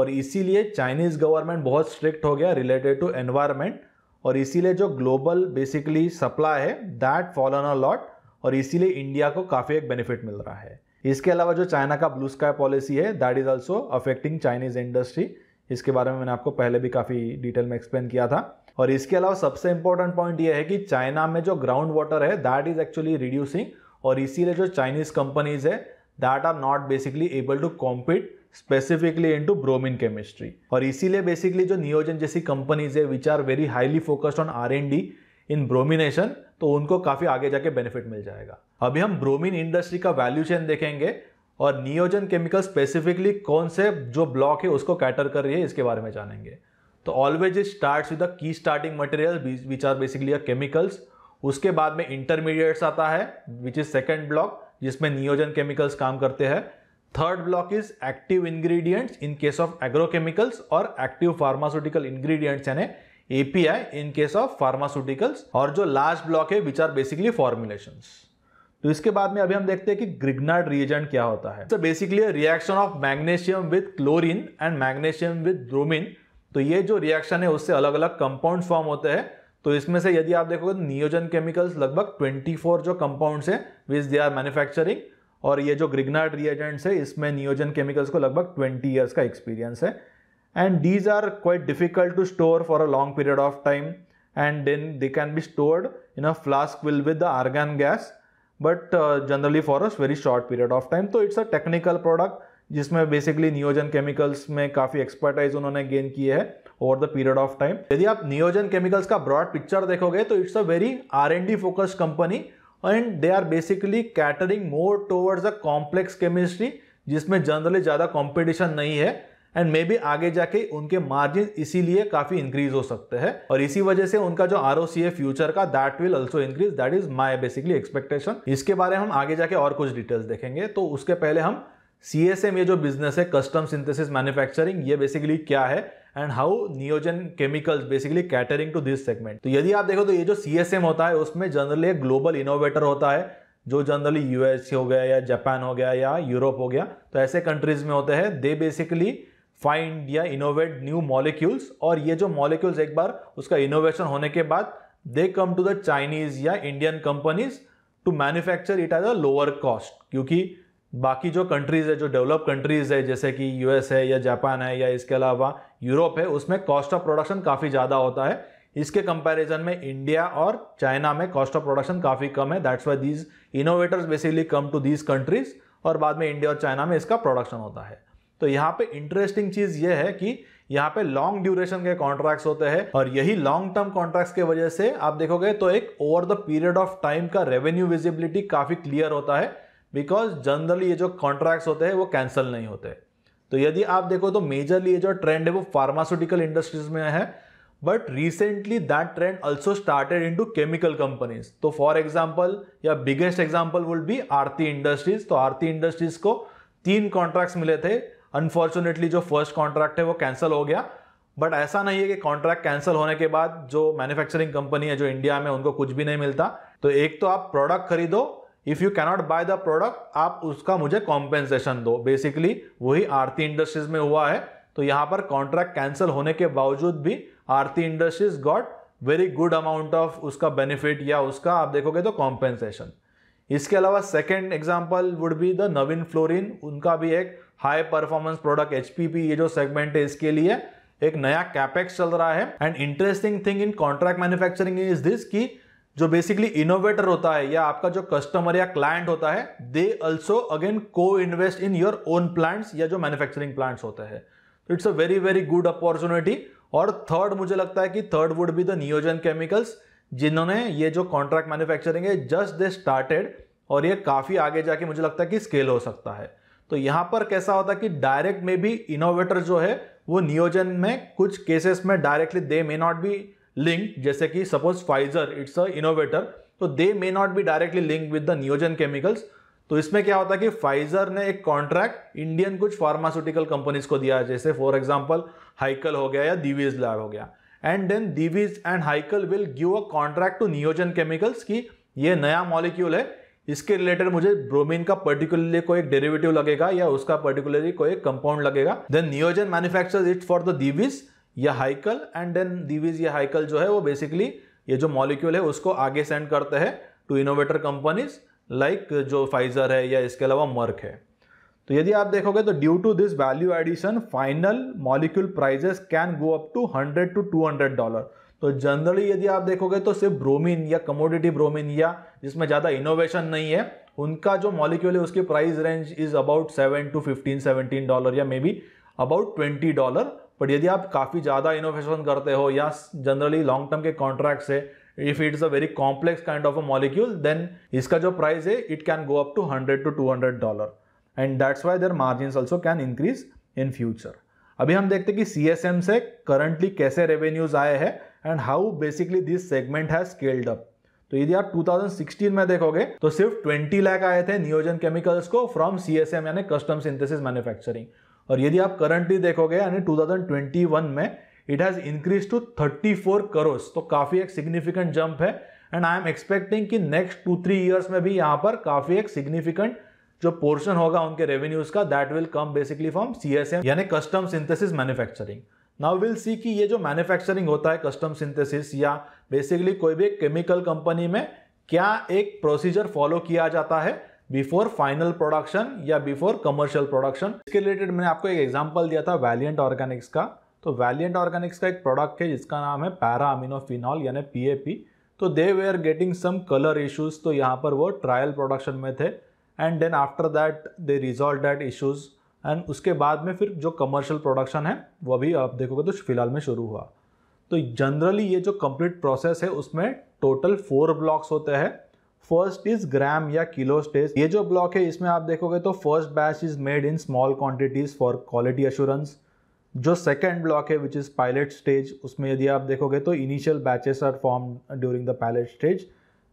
और इसीलिए चाइनीज़ गवर्नमेंट बहुत स्ट्रिक्ट हो गया रिलेटेड टू एनवायरमेंट और इसीलिए जो ग्लोबल बेसिकली सप्लाई है दैट फॉलन अ लॉट और इसीलिए इंडिया को काफ़ी एक बेनिफिट मिल रहा है इसके अलावा जो चाइना का ब्लू स्काई पॉलिसी है that is also affecting Chinese industry इसके बारे में मैंने आपको पहले भी काफ़ी डिटेल में एक्सप्लेन किया था और इसके अलावा सबसे इंपॉर्टेंट पॉइंट ये है कि चाइना में जो ग्राउंड वाटर है दैट इज एक्चुअली रिड्यूसिंग और इसीलिए जो चाइनीज कंपनीज है that are not basically able to compete specifically in to bromine chemistry और इसीलिए बेसिकली जो नियोजन जैसी कंपनीज है which are very highly focused on R and D in bromination तो उनको काफ़ी आगे जाके बेनिफिट मिल जाएगा अभी हम ब्रोमिन इंडस्ट्री का वैल्यू चेन देखेंगे और नियोजन केमिकल स्पेसिफिकली कौन से जो ब्लॉक है उसको कैटर कर रही है इसके बारे में जानेंगे तो always it starts with the key starting material which are basically chemicals उसके बाद में इंटरमीडिएट्स आता है विच इज सेकेंड ब्लॉक जिसमें नियोजन केमिकल्स काम करते हैं third block is active ingredients in case of agrochemicals और एक्टिव फार्मास्यूटिकल इंग्रेडिएंट्स यानी API in case of pharmaceuticals और जो लास्ट ब्लॉक है विच आर बेसिकली फॉर्मुलेशन तो इसके बाद में अभी हम देखते हैं कि ग्रिग्नार्ड रिएजेंट क्या होता है basically reaction of magnesium with chlorine and magnesium with bromine तो ये जो रिएक्शन है उससे अलग अलग कंपाउंड फॉर्म होते हैं तो इसमें से यदि आप देखोगे तो नियोजन केमिकल्स लगभग 24 जो कंपाउंड्स हैं विच दे आर मैन्युफैक्चरिंग और ये जो ग्रिगनाड रिएजेंट्स है इसमें नियोजन केमिकल्स को लगभग 20 इयर्स का एक्सपीरियंस है and these are quite difficult to store for a long period of time and then they can be stored in a flask will with the argon gas but generally for a very short period of time तो इट्स अ टेक्निकल प्रोडक्ट जिसमें बेसिकली नियोजन केमिकल्स में काफ़ी एक्सपर्टाइज उन्होंने गेन किए हैं over the period of time यदि आप नियोजन केमिकल्स का ब्रॉड पिक्चर देखोगे तो it's a very R and D focused company and they are basically catering more towards a complex chemistry जिसमें जनरली ज़्यादा कॉम्पिटिशन नहीं है एंड मे बी आगे जाके उनके मार्जिन इसीलिए काफ़ी इंक्रीज हो सकते हैं और इसी वजह से उनका जो आर है फ्यूचर का that will also increase that is my basically expectation इसके बारे में हम आगे जाके और कुछ डिटेल्स देखेंगे तो उसके पहले हम सी ये जो बिजनेस है कस्टम सिंथेसिस मैन्युफैक्चरिंग ये बेसिकली क्या है and how Neogen chemicals basically catering to this segment तो यदि आप देखो तो ये जो सी एस एम होता है उसमें जनरली एक ग्लोबल इनोवेटर होता है जो जनरली यूएस हो गया या जापान हो गया या यूरोप हो गया तो ऐसे कंट्रीज में होते हैं दे बेसिकली फाइंड या इनोवेट न्यू मॉलिक्यूल्स और ये जो मॉलिक्यूल्स एक बार उसका इनोवेशन होने के बाद they come to the Chinese या Indian companies to manufacture it as a lower cost क्योंकि बाकी जो कंट्रीज़ है जो डेवलप कंट्रीज़ है जैसे कि यूएस है या जापान है या इसके अलावा यूरोप है उसमें कॉस्ट ऑफ प्रोडक्शन काफ़ी ज़्यादा होता है इसके कंपैरिजन में इंडिया और चाइना में कॉस्ट ऑफ प्रोडक्शन काफ़ी कम है that's why these innovators basically come to these countries और बाद में इंडिया और चाइना में इसका प्रोडक्शन होता है तो यहाँ पे इंटरेस्टिंग चीज़ ये है कि यहाँ पे लॉन्ग ड्यूरेशन के कॉन्ट्रैक्ट्स होते हैं और यही लॉन्ग टर्म कॉन्ट्रैक्ट्स के वजह से आप देखोगे तो एक over the period of time का रेवेन्यू विजिबिलिटी काफ़ी क्लियर होता है बिकॉज जनरली ये जो कॉन्ट्रैक्ट्स होते हैं वो कैंसिल नहीं होते तो यदि आप देखो तो मेजरली ये जो ट्रेंड है वो फार्मास्यूटिकल इंडस्ट्रीज में है but recently that trend also started into chemical companies तो फॉर एग्जाम्पल या biggest example would be Aarti Industries तो आरती इंडस्ट्रीज को तीन कॉन्ट्रैक्ट्स मिले थे अनफॉर्चुनेटली जो फर्स्ट कॉन्ट्रैक्ट है वो कैंसिल हो गया बट ऐसा नहीं है कि कॉन्ट्रैक्ट कैंसिल होने के बाद जो मैन्युफैक्चरिंग कंपनी है जो इंडिया में उनको कुछ भी नहीं मिलता तो एक तो आप प्रोडक्ट खरीदो if you cannot buy the product आप उसका मुझे कॉम्पेंसेशन दो बेसिकली वही आरती इंडस्ट्रीज में हुआ है तो यहाँ पर कॉन्ट्रैक्ट कैंसिल होने के बावजूद भी Aarti Industries got very good amount of उसका बेनिफिट या उसका आप देखोगे तो कॉम्पेंसेशन इसके अलावा second example would be the Navin Fluorine उनका भी एक हाई परफॉर्मेंस प्रोडक्ट एच ये जो सेगमेंट है इसके लिए एक नया कैपेक्स चल रहा है and interesting thing in contract manufacturing is this की जो बेसिकली इनोवेटर होता है या आपका जो कस्टमर या क्लाइंट होता है दे ऑल्सो अगेन को invest in your own plants या जो मैन्युफैक्चरिंग प्लांट्स होते हैं it's a very very good opportunity और थर्ड मुझे लगता है कि third would be the Neogen Chemicals जिन्होंने ये जो कॉन्ट्रैक्ट मैन्युफैक्चरिंग है जस्ट दे स्टार्टेड और ये काफ़ी आगे जाके मुझे लगता है कि स्केल हो सकता है तो यहां पर कैसा होता है कि डायरेक्ट में भी इनोवेटर जो है वो नियोजन में कुछ केसेस में directly they may not be link जैसे कि suppose Pfizer it's a innovator तो they may not be directly link with the Neogen Chemicals तो इसमें क्या होता है कि फाइजर ने एक कॉन्ट्रैक्ट इंडियन कुछ फार्मास्यूटिकल कंपनीज को दिया जैसे फॉर एग्जाम्पल हाइकल हो गया या दिवीज लैब हो गया and then Divi's and Hikal will give a contract to Neogen Chemicals की ये नया मॉलिक्यूल है इसके रिलेटेड मुझे ब्रोमीन का पर्टिकुलरली कोई एक डेरिवेटिव लगेगा या उसका पर्टिकुलरली कोई एक कंपाउंड लगेगा then Neogen manufacture it for the Divi's यह हाइकल एंड देन दिवीज ये हाइकल जो है वो बेसिकली ये जो मॉलिक्यूल है उसको आगे सेंड करते हैं टू इनोवेटर कंपनीज लाइक जो फाइजर है या इसके अलावा मर्क है तो यदि आप देखोगे तो due to this value addition final molecule prices can go up to 100 to 200 dollar तो जनरली यदि आप देखोगे तो सिर्फ ब्रोमीन या कमोडिटी ब्रोमीन या जिसमें ज़्यादा इनोवेशन नहीं है उनका जो मॉलिक्यूल है उसकी price range is about seven to fifteen seventeen dollar या may be about twenty dollar but यदि आप काफ़ी ज़्यादा इनोवेशन करते हो या जनरली लॉन्ग टर्म के कॉन्ट्रैक्ट से if it's a very complex kind of a molecule then इसका जो प्राइस है it can go up to hundred to two hundred dollar and that's why their margin also can increase in future अभी हम देखते कि सी एस एम से करंटली कैसे रेवेन्यूज आए हैं and how basically this segment has scaled up तो यदि आप 2016 में देखोगे तो सिर्फ 20 लाख आए थे नियोजन केमिकल्स को फ्रॉम सी एस एम यानी कस्टम सिंथेसिस मैन्युफैक्चरिंग और यदि आप करंटली देखोगे यानी 2021 में it has increase to 34 crore तो काफ़ी एक सिग्निफिकेंट जंप है एंड आई एम एक्सपेक्टिंग कि नेक्स्ट टू थ्री ईयर्स में भी यहाँ पर काफ़ी एक सिग्निफिकेंट जो पोर्शन होगा उनके रेवेन्यूज का that will come basically from C S M यानी custom synthesis manufacturing now will see कि ये जो मैन्युफैक्चरिंग होता है कस्टम सिंथेसिस या बेसिकली कोई भी केमिकल कंपनी में क्या एक प्रोसीजर फॉलो किया जाता है बिफोर फाइनल प्रोडक्शन या बिफोर कमर्शियल प्रोडक्शन इसके रिलेटेड मैंने आपको एक एग्जाम्पल दिया था वैलियंट ऑर्गेनिक्स का तो वैलियंट ऑर्गेनिक्स का एक प्रोडक्ट है जिसका नाम है पैरा अमिनोफिनॉल यानी पी तो they we are getting some colour issues तो यहाँ पर वो ट्रायल प्रोडक्शन में थे and then after that they resolve that issues एंड उसके बाद में फिर जो कमर्शियल प्रोडक्शन है वो भी आप देखोगे तो फिलहाल में शुरू हुआ तो जनरली ये जो कंप्लीट प्रोसेस है उसमें टोटल फोर ब्लॉक्स होते हैं फर्स्ट इज ग्राम या किलो स्टेज ये जो ब्लॉक है इसमें आप देखोगे तो first batch is made in small quantities for quality assurance जो सेकेंड ब्लॉक है विच इज़ पायलट स्टेज उसमें यदि आप देखोगे तो initial batches are form during the pilot stage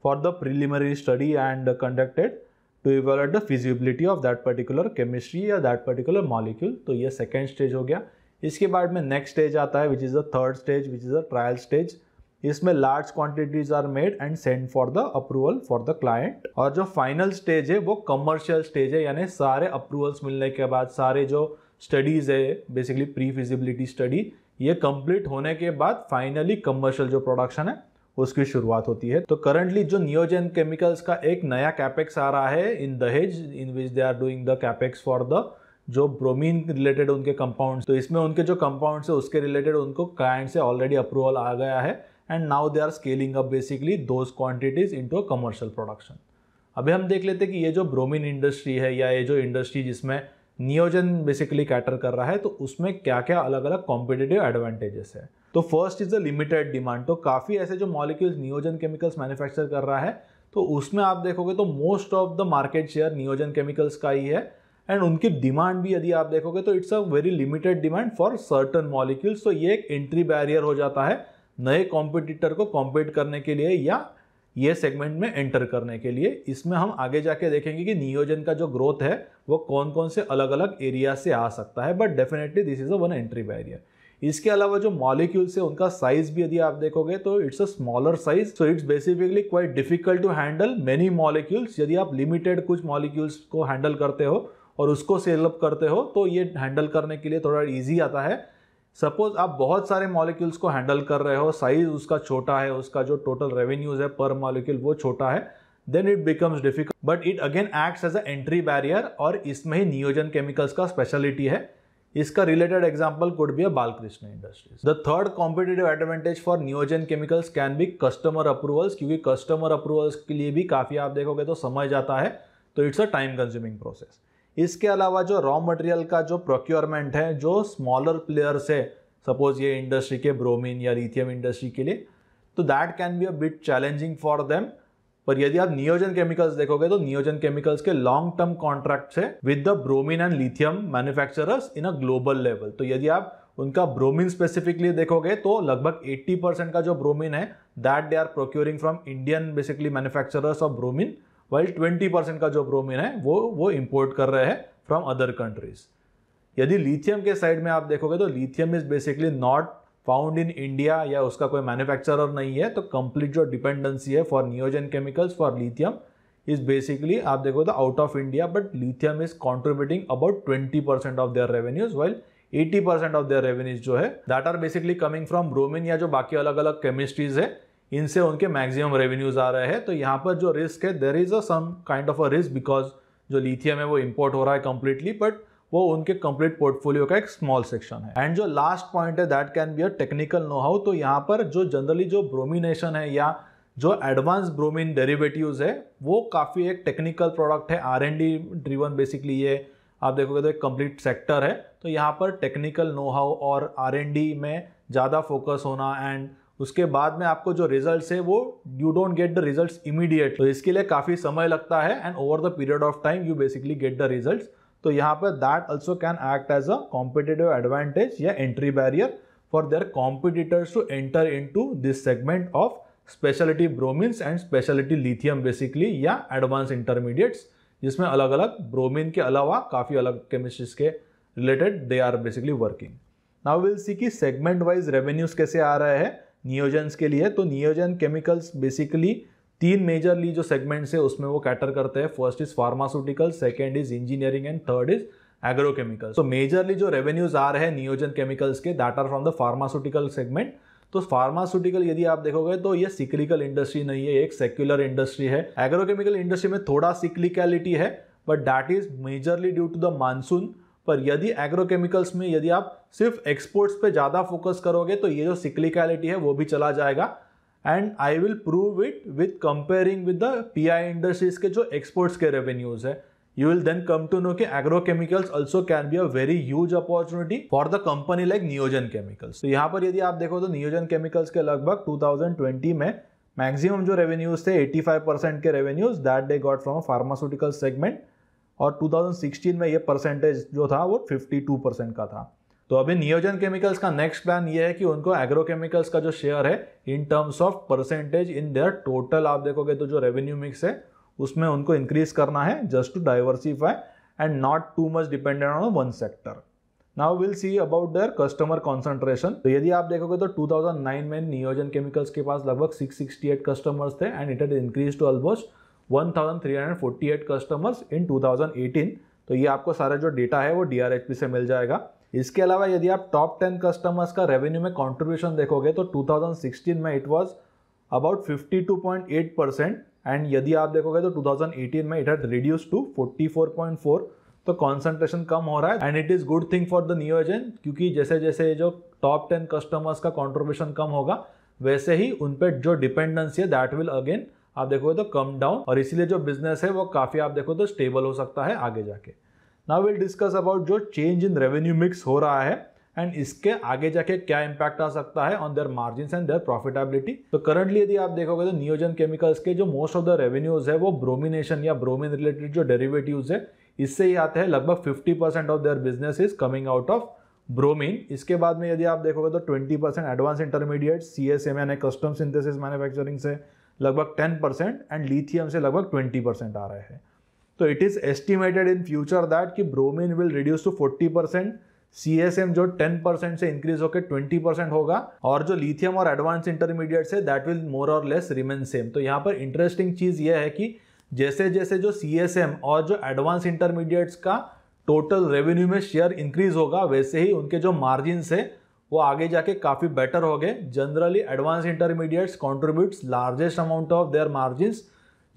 for the preliminary study and conducted to evaluate the feasibility of that particular chemistry या दैट पर्टिकुलर मॉलिक्यूल तो ये सेकेंड स्टेज हो गया इसके बाद में नेक्स्ट स्टेज आता है which is the third stage which is the trial stage इसमें large quantities are made and send for the approval for the client और जो फाइनल स्टेज है वो कमर्शियल स्टेज है यानी सारे अप्रूवल्स मिलने के बाद सारे जो स्टडीज़ है बेसिकली प्री फिजिबिलिटी स्टडी ये कंप्लीट होने के बाद फाइनली कमर्शियल जो प्रोडक्शन है उसकी शुरुआत होती है तो करंटली जो नियोजन केमिकल्स का एक नया कैपेक्स आ रहा है in Dahej in which they are doing the capex for the जो ब्रोमीन रिलेटेड उनके कंपाउंड तो इसमें उनके जो कंपाउंड है उसके रिलेटेड उनको क्लाइंट से ऑलरेडी अप्रूवल आ गया है and now they are scaling up basically those quantities into commercial production अभी हम देख लेते कि ये जो ब्रोमिन इंडस्ट्री है या ये जो इंडस्ट्री जिसमें नियोजन बेसिकली कैटर कर रहा है तो उसमें क्या क्या अलग अलग कॉम्पिटेटिव एडवांटेजेस है तो first is a limited demand तो काफ़ी ऐसे जो मॉलिक्यूल्स नियोजन केमिकल्स मैन्युफैक्चर कर रहा है तो उसमें आप देखोगे तो most of the market share Neogen chemicals का ही है एंड उनकी डिमांड भी यदि आप देखोगे तो it's a very limited demand for certain molecules तो ये एक एंट्री बैरियर हो जाता है नए कॉम्पिटिटर को कॉम्पीट करने के लिए या ये सेगमेंट में एंटर करने के लिए इसमें हम आगे जाके देखेंगे कि नियोजन का जो ग्रोथ है वो कौन कौन से अलग अलग एरिया से आ सकता है but definitely this is a one entry barrier इसके अलावा जो मॉलिक्यूल्स है उनका साइज भी यदि आप देखोगे तो it's a smaller size so it's basically quite difficult to handle many molecules यदि आप लिमिटेड कुछ मॉलिक्यूल्स को हैंडल करते हो और उसको सेलअप करते हो तो ये हैंडल करने के लिए थोड़ा ईजी आता है सपोज आप बहुत सारे मॉलिक्यूल्स को हैंडल कर रहे हो साइज उसका छोटा है उसका जो टोटल रेवेन्यूज है पर मॉलिक्यूल वो छोटा है then it becomes difficult but it again acts as a entry barrier और इसमें ही नियोजन केमिकल्स का स्पेशलिटी है इसका related example could be a Balkrishna Industries the third competitive advantage for Neogen Chemicals can be customer approvals क्योंकि कस्टमर अप्रूवल्स के लिए भी काफ़ी आप देखोगे तो समय जाता है तो it's a time consuming process इसके अलावा जो रॉ मटेरियल का जो प्रोक्योरमेंट है जो स्मॉलर प्लेयर्स है सपोज ये इंडस्ट्री के ब्रोमीन या लिथियम इंडस्ट्री के लिए तो that can be a bit challenging for them पर यदि आप नियोजन केमिकल्स देखोगे तो नियोजन केमिकल्स के लॉन्ग टर्म कॉन्ट्रैक्ट है with the bromine and lithium manufacturers in a global level तो यदि आप उनका ब्रोमीन स्पेसिफिकली देखोगे तो लगभग 80 परसेंट का जो ब्रोमीन है that they are procuring from Indian basically manufacturers of bromine while twenty percent का जो ब्रोमीन है वो वो इम्पोर्ट कर रहे हैं फ्रॉम अदर कंट्रीज़ यदि लिथियम के साइड में आप देखोगे तो lithium is basically not found in India या उसका कोई मैन्युफैक्चरर नहीं है तो कंप्लीट जो डिपेंडेंसी है for Neogen Chemicals for lithium is basically आप देखो तो out of India but lithium is contributing about twenty percent of their revenues well eighty percent of their revenues जो है that are basically coming from bromine या जो बाकी अलग अलग केमिस्ट्रीज है इनसे उनके मैक्सिमम रेवेन्यूज़ आ रहे हैं तो यहाँ पर जो रिस्क है there is a some kind of a risk because जो लिथियम है वो इम्पोर्ट हो रहा है कम्प्लीटली बट वो उनके कंप्लीट पोर्टफोलियो का एक स्मॉल सेक्शन है एंड जो लास्ट पॉइंट है that can be a technical know how तो यहाँ पर जो जनरली जो ब्रोमिनेशन है या जो एडवांस ब्रोमिन डेरिवेटिव्स है वो काफ़ी एक टेक्निकल प्रोडक्ट है R and D driven basically ये आप देखोगे तो एक कंप्लीट सेक्टर है तो यहाँ पर टेक्निकल नो हाउ और आर एंड डी में ज़्यादा फोकस होना एंड उसके बाद में आपको जो रिजल्ट है वो you don't get the result immediate तो इसके लिए काफ़ी समय लगता है and over the period of time you basically get the result तो यहाँ पर that also can act as a competitive advantage या entry barrier for their competitors to enter into this segment of speciality bromines and speciality lithium basically या एडवांस इंटरमीडिएट्स जिसमें अलग अलग ब्रोमिन के अलावा काफ़ी अलग केमिस्ट्रीज के related they are basically working now will see कि सेगमेंट वाइज रेवेन्यूज कैसे आ रहे हैं नियोजन के लिए तो नियोजन केमिकल्स बेसिकली तीन मेजरली जो सेगमेंट्स है उसमें वो कैटर करते हैं first is pharmaceutical second is engineering and third is agrochemicals तो मेजरली जो रेवेन्यूज आ रहे हैं नियोजन केमिकल्स के that are from the pharmaceutical segment तो फार्मास्यूटिकल यदि आप देखोगे तो ये सिक्लिकल इंडस्ट्री नहीं है एक सेक्युलर इंडस्ट्री है एग्रोकेमिकल इंडस्ट्री में थोड़ा सिक्लिकलिटी है but that is majorly due to the monsoon पर यदि एग्रोकेमिकल्स में यदि आप सिर्फ एक्सपोर्ट्स पे ज़्यादा फोकस करोगे तो ये जो सिक्लिकलिटी है वो भी चला जाएगा and I will prove it with comparing with the P I Industries के जो एक्सपोर्ट्स के रेवेन्यूज़ है you will then come to know कि agrochemicals also can be a very huge opportunity for the company like नियोजन केमिकल्स तो यहाँ पर यदि आप देखो तो नियोजन केमिकल्स के लगभग 2020 में मैक्सिमम जो रेवेन्यूज थे 85 परसेंट के revenues that they got from pharmaceutical segment और 2016 में ये परसेंटेज जो था वो 52 परसेंट का था तो अभी नियोजन केमिकल्स का नेक्स्ट प्लान ये है कि उनको एग्रोकेमिकल्स का जो शेयर है in terms of percentage in their total आप देखोगे तो जो रेवेन्यू मिक्स है उसमें उनको इंक्रीज करना है just to diversify and not too much dependent on one sector now will see about their customer concentration तो यदि आप देखोगे तो 2009 में नियोजन केमिकल्स के पास लगभग 668 कस्टमर्स थे and it had increase to almost 1,348 customers in 2018 तो ये आपको सारा जो डेटा है वो डी से मिल जाएगा इसके अलावा यदि आप टॉप टेन कस्टमर्स का रेवेन्यू में कॉन्ट्रीब्यूशन देखोगे तो 2016 में it was about 52.8 percent and यदि आप देखोगे तो 2018 में इट हैड रिड्यूस टू 44.4 तो कॉन्सेंट्रेशन कम हो रहा है and it is good thing for the new agent क्योंकि जैसे जैसे जो टॉप टेन कस्टमर्स का कॉन्ट्रीब्यूशन कम होगा वैसे ही उन पर जो डिपेंडेंसी है दैट विल अगेन आप देखोगे तो कम डाउन और इसीलिए जो बिजनेस है वो काफ़ी आप देखो तो स्टेबल हो सकता है आगे जाके नाउ विल डिस्कस अबाउट जो चेंज इन रेवेन्यू मिक्स हो रहा है एंड इसके आगे जाके क्या इम्पैक्ट आ सकता है on their margin and their profitability तो करंटली यदि आप देखोगे तो नियोजन केमिकल्स के जो मोस्ट ऑफ द रेवेन्यूज है वो ब्रोमिनेशन या ब्रोमिन रिलेटेड जो डेरिवेटिव्स है इससे ही आते हैं लगभग 50 percent of their business is coming out of bromine इसके बाद में यदि आप देखोगे तो 20 percent advance intermediate C S M मैंने कस्टम सिंथेसिस मैन्युफैक्चरिंग से लगभग 10 परसेंट एंड लिथियम से लगभग 20 परसेंट आ रहे हैं तो it is estimated in future that कि bromine will reduce to 40 percent C जो 10 परसेंट से इंक्रीज होकर 20 परसेंट होगा और जो लिथियम और एडवांस इंटरमीडिएट है दैट विल मोर और लेस रिमेन सेम तो यहाँ पर इंटरेस्टिंग चीज़ यह है कि जैसे जैसे जो सी और जो एडवांस इंटरमीडिएट्स का टोटल रेवेन्यू में शेयर इंक्रीज होगा वैसे ही उनके जो मार्जिन है वो आगे जाके काफ़ी बेटर हो गए generally advance intermediates contributes largest amount of their margin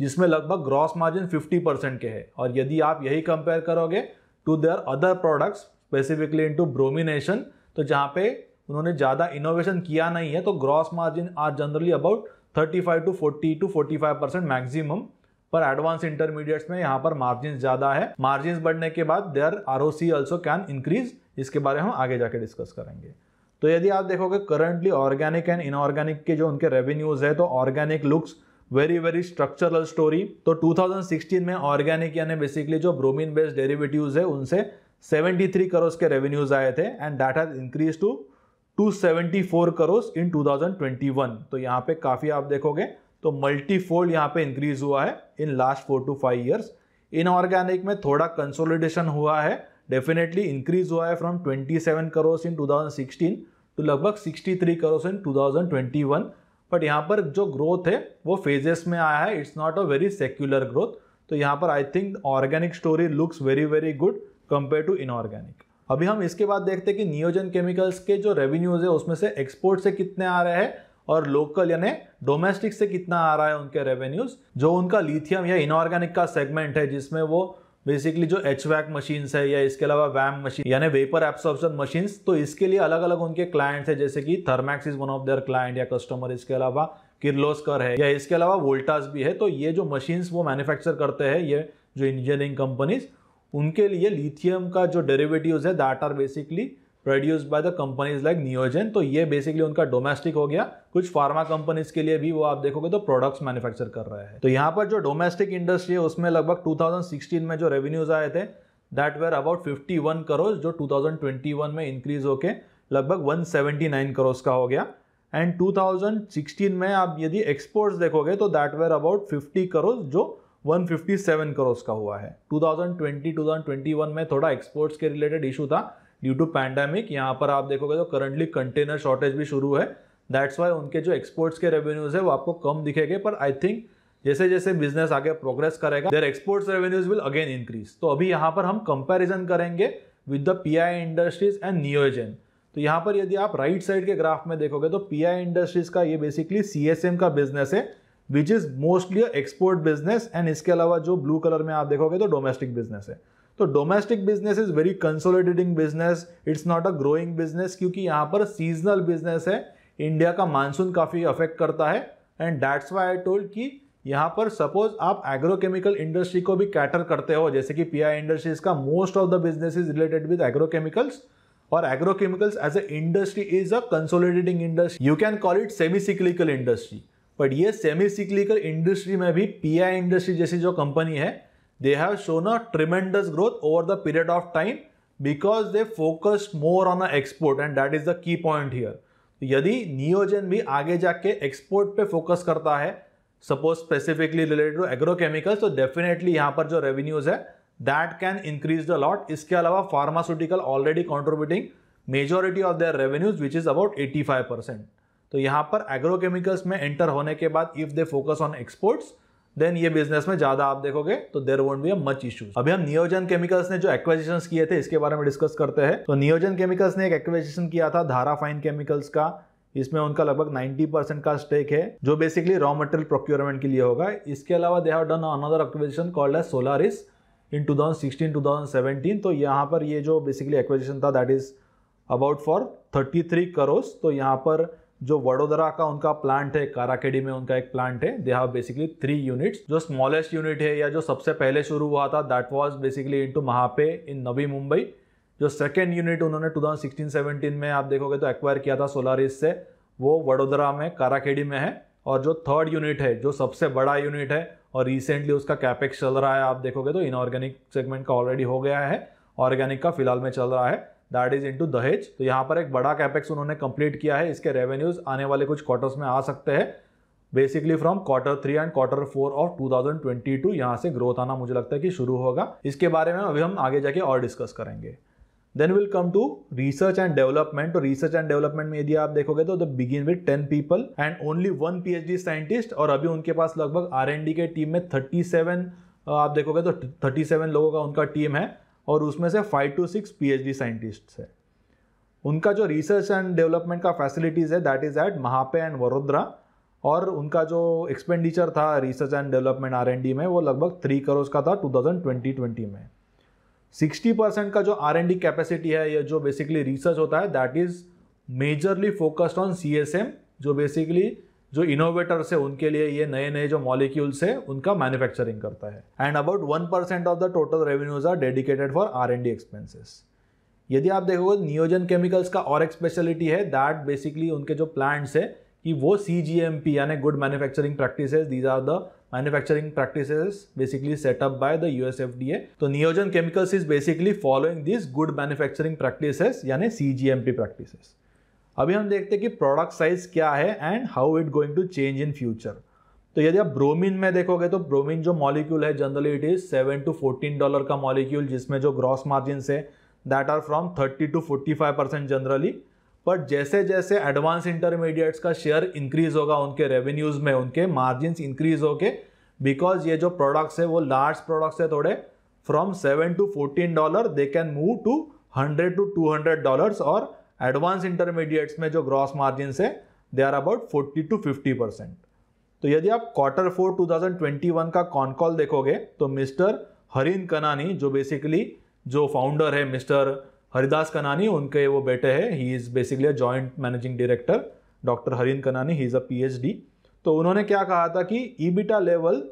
जिसमें लगभग ग्रॉस मार्जिन 50 परसेंट के है और यदि आप यही कंपेयर करोगे to their other products specifically into bromination तो जहाँ पे उन्होंने ज़्यादा इनोवेशन किया नहीं है तो gross margin are generally about 35 to 40 to 45 percent maximum पर एडवांस इंटरमीडिएट्स में यहाँ पर मार्जिन ज़्यादा है मार्जिन बढ़ने के बाद there are O C also can increase इसके बारे में हम आगे जाके डिस्कस करेंगे तो यदि आप देखोगे करंटली ऑर्गेनिक एंड इनऑर्गेनिक के जो उनके रेवेन्यूज है तो organic looks very very structural story तो 2016 में ऑर्गेनिक यानी बेसिकली जो ब्रोमीन बेस्ड डेरिवेटिव्स है उनसे 73 करोस के रेवेन्यूज आए थे and that has increase to 274 crores in 2021 तो यहाँ पे काफ़ी आप देखोगे तो मल्टीफोल्ड यहाँ पे इंक्रीज हुआ है in last four to five years inorganic में थोड़ा कंसोलिडेशन हुआ है डेफिनेटली इंक्रीज हुआ है फ्रॉम 27 करोस इन 2016 टू तो लगभग 63 करोड़ इन 2021 बट यहाँ पर जो ग्रोथ है वो फेजेस में आया है it's not a very secular growth तो यहाँ पर I think organic story looks very very good compare to inorganic अभी हम इसके बाद देखते हैं कि नियोजन केमिकल्स के जो रेवेन्यूज है उसमें से एक्सपोर्ट से कितने आ रहे हैं और लोकल यानी डोमेस्टिक से कितना आ रहा है उनके रेवेन्यूज जो उनका लिथियम या इनऑर्गेनिक का सेगमेंट है जिसमें वो बेसिकली जो एच वैक मशीन्स है या इसके अलावा वैम मशीन यानी वेपर एब्सॉर्बन मशीन्स तो इसके लिए अलग अलग उनके क्लाइंट्स है जैसे कि Thermax is one of their client या कस्टमर इसके अलावा किर्लोस्कर है या इसके अलावा वोल्टास भी है तो ये जो मशीन्स वो मैन्युफैक्चर करते हैं ये जो इंजीनियरिंग कंपनीज उनके लिए लिथियम का जो डेरिवेटिव्स है that are basically produce by the companies like Neogen तो ये बेसिकली उनका डोमेस्टिक हो गया कुछ फार्मा कंपनीज के लिए भी वो आप देखोगे तो प्रोडक्ट्स मैन्युफैक्चर कर रहे हैं तो यहाँ पर जो डोमेस्टिक इंडस्ट्री है उसमें लगभग 2016 में जो रेवेन्यूज आए थे दैट वेर अबाउट 51 करोड़ जो 2021 में इंक्रीज होके लगभग 179 करोज का हो गया एंड 2016 में आप यदि एक्सपोर्ट्स देखोगे तो दैट वेर अबाउट 50 करोज जो 157 करोज का हुआ है 2020 2021 में थोड़ा एक्सपोर्ट्स के रिलेटेड इशू था ड्यू टू पैंडेमिक यहाँ पर आप देखोगे तो करंटली कंटेनर शॉर्टेज भी शुरू है दैट्स वाई उनके जो एक्सपोर्ट्स के रेवेन्यूज है वो आपको कम दिखेंगे पर आई थिंक जैसे जैसे बिजनेस आगे प्रोग्रेस करेगा there exports revenues will again increase तो अभी यहाँ पर हम कंपेरिजन करेंगे with the P I industries and Neogen तो यहाँ पर यदि आप राइट right साइड के ग्राफ में देखोगे तो पी आई इंडस्ट्रीज का ये बेसिकली सी एस एम का बिजनेस है which is mostly export business and इसके अलावा जो ब्लू कलर में आप देखोगे तो डोमेस्टिक बिजनेस है तो domestic business is very consolidating business it's not a growing business क्योंकि यहाँ पर सीजनल बिजनेस है इंडिया का मानसून काफ़ी अफेक्ट करता है and that's why I told कि यहाँ पर सपोज आप एग्रोकेमिकल इंडस्ट्री को भी कैटर करते हो जैसे कि पी आई इंडस्ट्रीज का most of the business is related with agrochemicals और agrochemicals as a industry is a consolidating industry you can call it semi cyclical industry but ये सेमी सिक्लिकल इंडस्ट्री में भी पी आई इंडस्ट्री जैसी जो कंपनी है they have shown a tremendous growth over the period of time because they focus more on the export and that is the key point here. तो यदि नियोजन भी आगे जाके एक्सपोर्ट पे फोकस करता है suppose specifically related to agrochemicals तो डेफिनेटली यहाँ पर जो रेवेन्यूज है that can increase the lot इसके अलावा pharmaceutical already contributing majority of their revenues which is about 85 percent तो यहाँ पर एग्रोकेमिकल्स में एंटर होने के बाद if they focus on exports then ये बिजनेस में ज्यादा आप देखोगे तो there won't be much issues अभी हम नियोजन केमिकल्स ने जो एक्वेजिशन किए थे इसके बारे में डिस्कस करते हैं तो नियोजन केमिकल्स ने एक एक्वेजिशन किया था धारा फाइन केमिकल्स का इसमें उनका लगभग 90 परसेंट का स्टेक है जो बेसिकली रॉ मटेरियल प्रोक्योरमेंट के लिए होगा इसके अलावा they have done another acquisition called as Solaris in 2016 2017 तो यहाँ पर ये जो बेसिकली एक्विजिशन था that is about for 33 crores तो यहाँ पर जो वडोदरा का उनका प्लांट है काराकेडी में उनका एक प्लांट है they have basically three units जो स्मॉलेस्ट यूनिट है या जो सबसे पहले शुरू हुआ था that was basically into Mahape in Navi Mumbai जो सेकेंड यूनिट उन्होंने 2016-17 में आप देखोगे तो एक्वायर किया था सोलारिस से वो वडोदरा में काराखेड़ी में है और जो थर्ड यूनिट है जो सबसे बड़ा यूनिट है और रिसेंटली उसका कैपेक्स चल रहा है आप देखोगे तो इनऑर्गेनिक सेगमेंट का ऑलरेडी हो गया है ऑर्गेनिक का फिलहाल में चल रहा है दैट इज इनटू दहेज तो यहाँ पर एक बड़ा कैपेक्स उन्होंने कंप्लीट किया है इसके रेवेन्यूज आने वाले कुछ क्वार्टर्स में आ सकते हैं basically from quarter three and quarter four of 2022 यहाँ से ग्रोथ आना मुझे लगता है कि शुरू होगा इसके बारे में अभी हम आगे जाके और डिस्कस करेंगे then will come to research and development तो रिसर्च एंड डेवलपमेंट में यदि आप देखोगे तो begin with ten people and only one P H D scientist और अभी उनके पास लगभग आर के टीम में थर्टी सेवन आप देखोगे तो थर्टी सेवन लोगों का उनका टीम है और उसमें से five to six P D scientists है उनका जो रिसर्च एंड डेवलपमेंट का फैसिलिटीज़ है that is at Mahape and Vadodara और उनका जो एक्सपेंडिचर था रिसर्च एंड डेवलपमेंट आर में वो लगभग थ्री करोड़ का था ट्वेंटी ट्वेंटी में सिक्सटी परसेंट का जो आर एन डी कैपेसिटी है या जो बेसिकली रिसर्च होता है that is majorly focused on C S M जो बेसिकली जो इनोवेटर्स है उनके लिए ये नए नए जो मॉलिक्यूल्स है उनका मैन्युफैक्चरिंग करता है and about one percent of the total revenues are dedicated for R and D expenses यदि आप देखोगे नियोजन केमिकल्स का और एक स्पेशलिटी है दैट बेसिकली उनके जो प्लांट्स है कि वो सी जी एम पी यानी good manufacturing practice these are the manufacturing practices basically setup by the U S F D A तो Neogen chemicals is basically following this good manufacturing practices यानी C G M P practices अभी हम देखते हैं कि प्रोडक्ट साइज क्या है and how it going to change in future तो यदि आप ब्रोमीन में देखोगे तो ब्रोमीन जो मॉलिक्यूल है generally it is seven to fourteen dollar का मॉलिक्यूल जिसमें जो ग्रॉस मार्जिन है that are from thirty to forty five percent generally but जैसे जैसे एडवांस इंटरमीडिएट्स का शेयर इंक्रीज होगा उनके रेवेन्यूज में उनके मार्जिन इंक्रीज होके बिकॉज ये जो प्रोडक्ट्स है वो लार्ज प्रोडक्ट्स है थोड़े from seven to fourteen dollar they can move to hundred to two hundred dollars और एडवांस इंटरमीडिएट्स में जो ग्रॉस मार्जिन है they are about 40 to 50 percent तो यदि आप क्वार्टर फोर 2021 का कॉन कॉल देखोगे तो मिस्टर हरिन कनानी जो बेसिकली जो फाउंडर है मिस्टर हरिदास कनानी उनके वो बेटे हैं he is basically a joint managing director doctor Harin Kanani he is a PhD तो उन्होंने क्या कहा था कि EBITDA level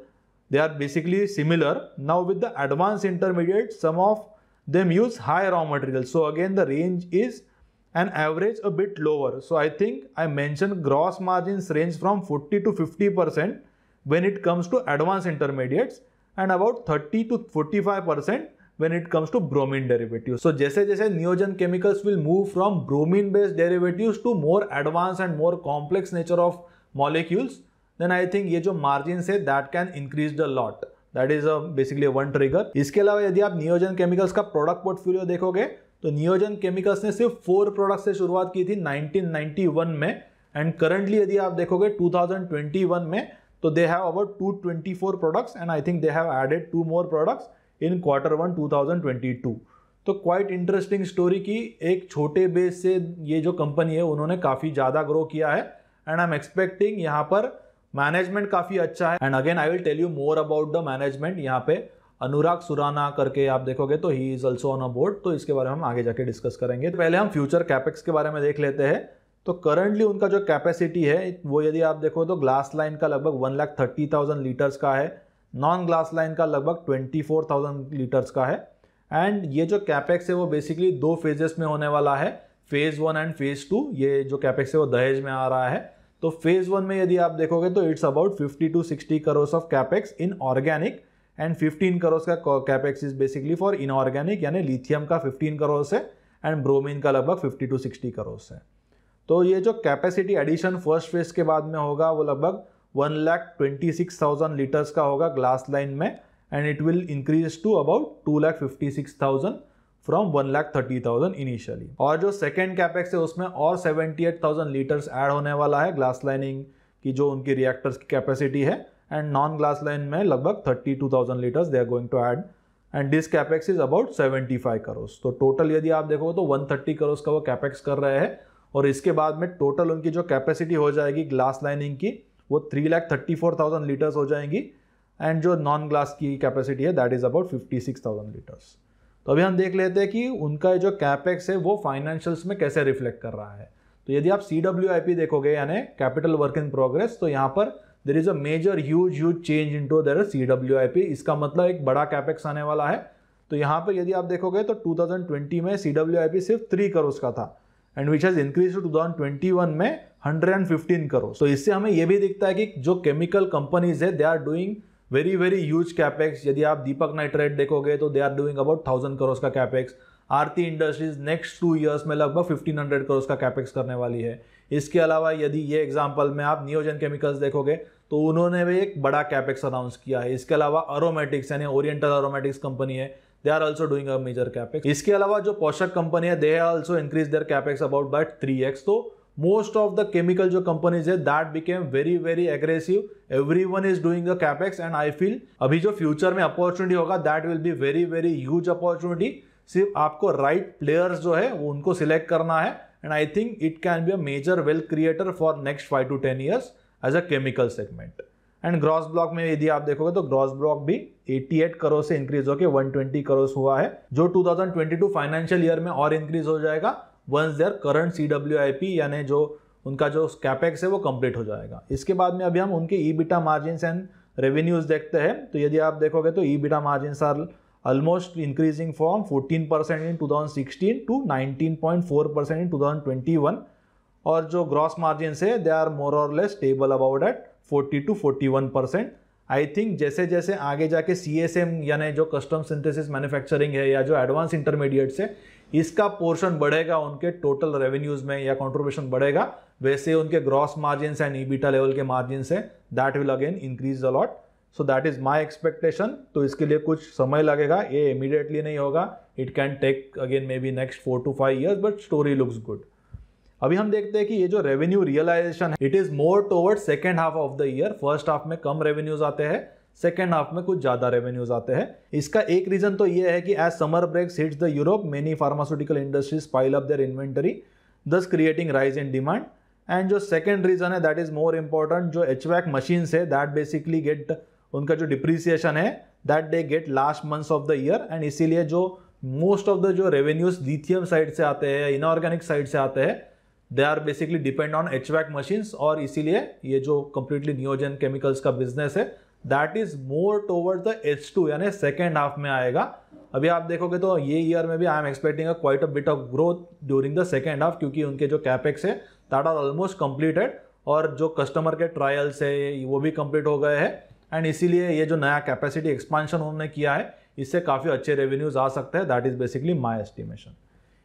they are basically similar now with the advance intermediate some of them use high raw material so again the range is and average a bit lower. So I think I mentioned gross margins range from 40 to 50% when it comes to advanced intermediates and about 30 to 45% when it comes to bromine derivatives. So जैसे जैसे Neogen chemicals will move from bromine based derivatives to more advanced and more complex nature of molecules, then I think ये जो margins है that can increase the lot. That is a, basically a one trigger. इसके अलावा यदि आप Neogen chemicals का product portfolio देखोगे तो नियोजन केमिकल्स ने सिर्फ फोर प्रोडक्ट से शुरुआत की थी 1991 में एंड करंटली यदि आप देखोगे 2021 में तो they have about 224 products and I think they have added two more products in quarter one 2022 तो क्वाइट इंटरेस्टिंग स्टोरी की एक छोटे बेस से ये जो कंपनी है उन्होंने काफ़ी ज़्यादा ग्रो किया है एंड आई एम एक्सपेक्टिंग यहाँ पर मैनेजमेंट काफ़ी अच्छा है and again I will tell you more about the management यहाँ पे अनुराग सुराना करके आप देखोगे तो he is also on a board तो इसके बारे में हम आगे जाके डिस्कस करेंगे तो पहले हम फ्यूचर कैपेक्स के बारे में देख लेते हैं तो करंटली उनका जो कैपेसिटी है वो यदि आप देखो तो ग्लास लाइन का लगभग one lakh thirty thousand litres का है नॉन ग्लास लाइन का लगभग ट्वेंटी फोर थाउजेंड लीटर्स का है एंड ये जो कैपेक्स है वो बेसिकली दो फेजेस में होने वाला है phase one and phase two ये जो कैपेक्स है वो दहेज में आ रहा है तो फेज़ वन में यदि आप देखोगे तो it's about fifty to sixty crores of capex in organic and fifteen crore का capex is basically for inorganic यानी लिथियम का फिफ्टीन करोड़ है एंड ब्रोमिन का लगभग फिफ्टी टू सिक्सटी करोर्स है तो ये जो कैपेसिटी एडिशन फर्स्ट फेज के बाद में होगा वो लगभग one lakh twenty six thousand litres का होगा ग्लास लाइन में and it will increase to about two lakh fifty six thousand from one lakh thirty thousand initially और जो सेकेंड कैपेक्स है उसमें और seventy eight thousand litres add होने वाला है ग्लास लाइनिंग की जो उनकी रिएक्टर्स की कैपेसिटी है एंड नॉन ग्लास लाइन में लगभग thirty two litres they are going to add and this capex is about seventy five crores तो टोटल यदि आप देखोगे तो वन थर्टी करोस का वो कैपेक्स कर रहे हैं और इसके बाद में टोटल उनकी जो कैपेसिटी हो जाएगी ग्लास लाइनिंग की वो three lakh thirty four thousand litres हो जाएंगी एंड जो नॉन ग्लास की कैपेसिटी है that is about fifty six thousand litres तो अभी हम देख लेते हैं कि उनका जो कैपेक्स है वो फाइनेंशियल्स में कैसे रिफ्लेक्ट कर रहा है तो यदि आप सी डब्ल्यू आई पी देखोगे यानी कैपिटल वर्क इन प्रोग्रेस तो यहाँ पर there is a major huge huge change into their C W I P इसका मतलब एक बड़ा कैपेक्स आने वाला है तो यहाँ पर यदि आप देखोगे तो 2020 में सी डब्ल्यू आई पी सिर्फ थ्री करोस का था and which has increase two thousand twenty one में हंड्रेड एंड फिफ्टीन करोड़ तो इससे हमें यह भी दिखता है कि जो केमिकल कंपनीज है they are doing very very huge capex यदि आप दीपक नाइट्रेट देखोगे तो they are doing about thousand crores का capex Aarti industries next two years में लगभग फिफ्टीन हंड्रेड करोस का कैपेक्स करने वाली है इसके अलावा यदि ये एग्जाम्पल में आप नियोजन केमिकल्स देखोगे तो उन्होंने भी एक बड़ा कैपेक्स अनाउंस किया है इसके अलावा अरोमेटिक्स यानी ओरिएंटल अरोमेटिक्स कंपनी है they are also doing a major capex इसके अलावा जो पोषक कंपनी है they are also increase their capex about by three x तो मोस्ट ऑफ द केमिकल जो कंपनीज है that became very very aggressive everyone is doing a capex and I feel अभी जो फ्यूचर में अपॉर्चुनिटी होगा that will be very very huge opportunity सिर्फ आपको राइट right प्लेयर्स जो है वो उनको सिलेक्ट करना है and I think it can be a major wealth creator for next five to ten years as a chemical segment and gross block में यदि आप देखोगे तो ग्रॉस ब्लॉक भी 88 करोड़ से इंक्रीज होकर 120 करोड़ हुआ है जो 2022 फाइनेंशियल ईयर में और इंक्रीज हो जाएगा once their current C W I P यानी जो उनका जो कैपेक्स है वो कंप्लीट हो जाएगा इसके बाद में अभी हम उनके EBITDA margin and revenues देखते हैं तो यदि आप देखोगे तो EBITDA margin are almost increasing from 14 percent in 2016 to 19.4 percent in 2021 और जो ग्रॉस मार्जिन है दे आर मोर और less stable about at 40 to 41 percent I think जैसे जैसे आगे जाके सी एस एम यानी जो कस्टम सिंथेसिस मैन्युफैक्चरिंग है या जो एडवांस इंटरमीडिएट्स है इसका पोर्शन बढ़ेगा उनके टोटल रेवेन्यूज में या कॉन्ट्रीब्यूशन बढ़ेगा वैसे उनके gross margin and EBITDA level के मार्जिन है that will again increase a lot so that is my expectation तो इसके लिए कुछ समय लगेगा ये इमिडिएटली नहीं होगा it can take again maybe next four to five years but story looks good अभी हम देखते हैं कि ये जो रेवेन्यू रियलाइजेशन है it is more toward second half of the year first half में कम रेवेन्यूज आते हैं सेकेंड हाफ में कुछ ज्यादा रेवेन्यूज आते हैं इसका एक रीजन तो ये है कि as summer break hits the Europe many pharmaceutical industries pile up their inventory thus creating rise in demand and जो सेकेंड रीजन है दैट इज मोर इंपॉर्टेंट जो एच वैक मशीन्स है दैट बेसिकली गेट उनका जो डिप्रिसिएशन है that they get last months of the year and इसीलिए जो मोस्ट ऑफ द जो रेवेन्यूज लिथियम साइड से आते हैं इनऑर्गेनिक साइड से आते हैं they are basically depend on H vac machines और इसीलिए ये जो कंप्लीटली नियोजन केमिकल्स का बिजनेस है that is more toward the H two यानी सेकेंड हाफ में आएगा अभी आप देखोगे तो ये ईयर में भी I am expecting quite a bit of growth during the second half क्योंकि उनके जो कैपेक्स है दैट आर ऑलमोस्ट कम्प्लीटेड और जो कस्टमर के ट्रायल्स है वो भी कम्प्लीट हो गए हैं एंड इसीलिए ये जो नया कैपेसिटी एक्सपांशन उन्होंने किया है इससे काफ़ी अच्छे रेवेन्यूज आ सकते हैं that is basically my estimation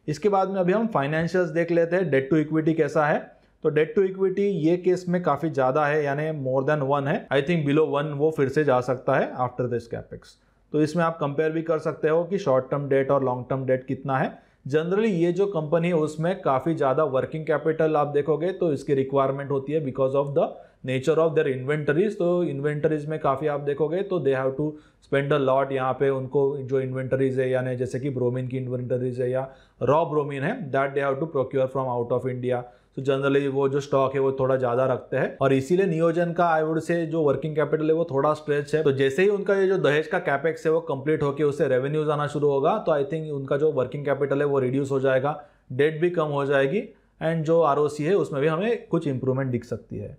इसके बाद में अभी हम फाइनेंशियल्स देख लेते हैं डेट टू इक्विटी कैसा है तो डेट टू इक्विटी ये केस में काफी ज्यादा है यानी मोर देन वन है आई थिंक बिलो वन वो फिर से जा सकता है आफ्टर दिस कैपेक्स तो इसमें आप कंपेयर भी कर सकते हो कि शॉर्ट टर्म डेट और लॉन्ग टर्म डेट कितना है जनरली ये जो कंपनी है उसमें काफ़ी ज़्यादा वर्किंग कैपिटल आप देखोगे तो इसकी रिक्वायरमेंट होती है because of the nature of their inventories तो इन्वेंटरीज में काफ़ी आप देखोगे तो they have to spend a lot यहाँ पे उनको जो इन्वेंटरीज है यानी जैसे कि ब्रोमिन की इन्वेंटरीज है या रॉ ब्रोमिन है that they have to procure from out of India तो जनरली वो जो स्टॉक है वो थोड़ा ज्यादा रखते हैं और इसीलिए नियोजन का आई वुड से जो वर्किंग कैपिटल है वो थोड़ा स्ट्रेच है तो जैसे ही उनका ये जो दहेज का कैपेक्स है वो कंप्लीट होकर उससे रेवेन्यूज आना शुरू होगा तो आई थिंक उनका जो वर्किंग कैपिटल है वो रिड्यूस हो जाएगा डेट भी कम हो जाएगी एंड जो आर है उसमें भी हमें कुछ इंप्रूवमेंट दिख सकती है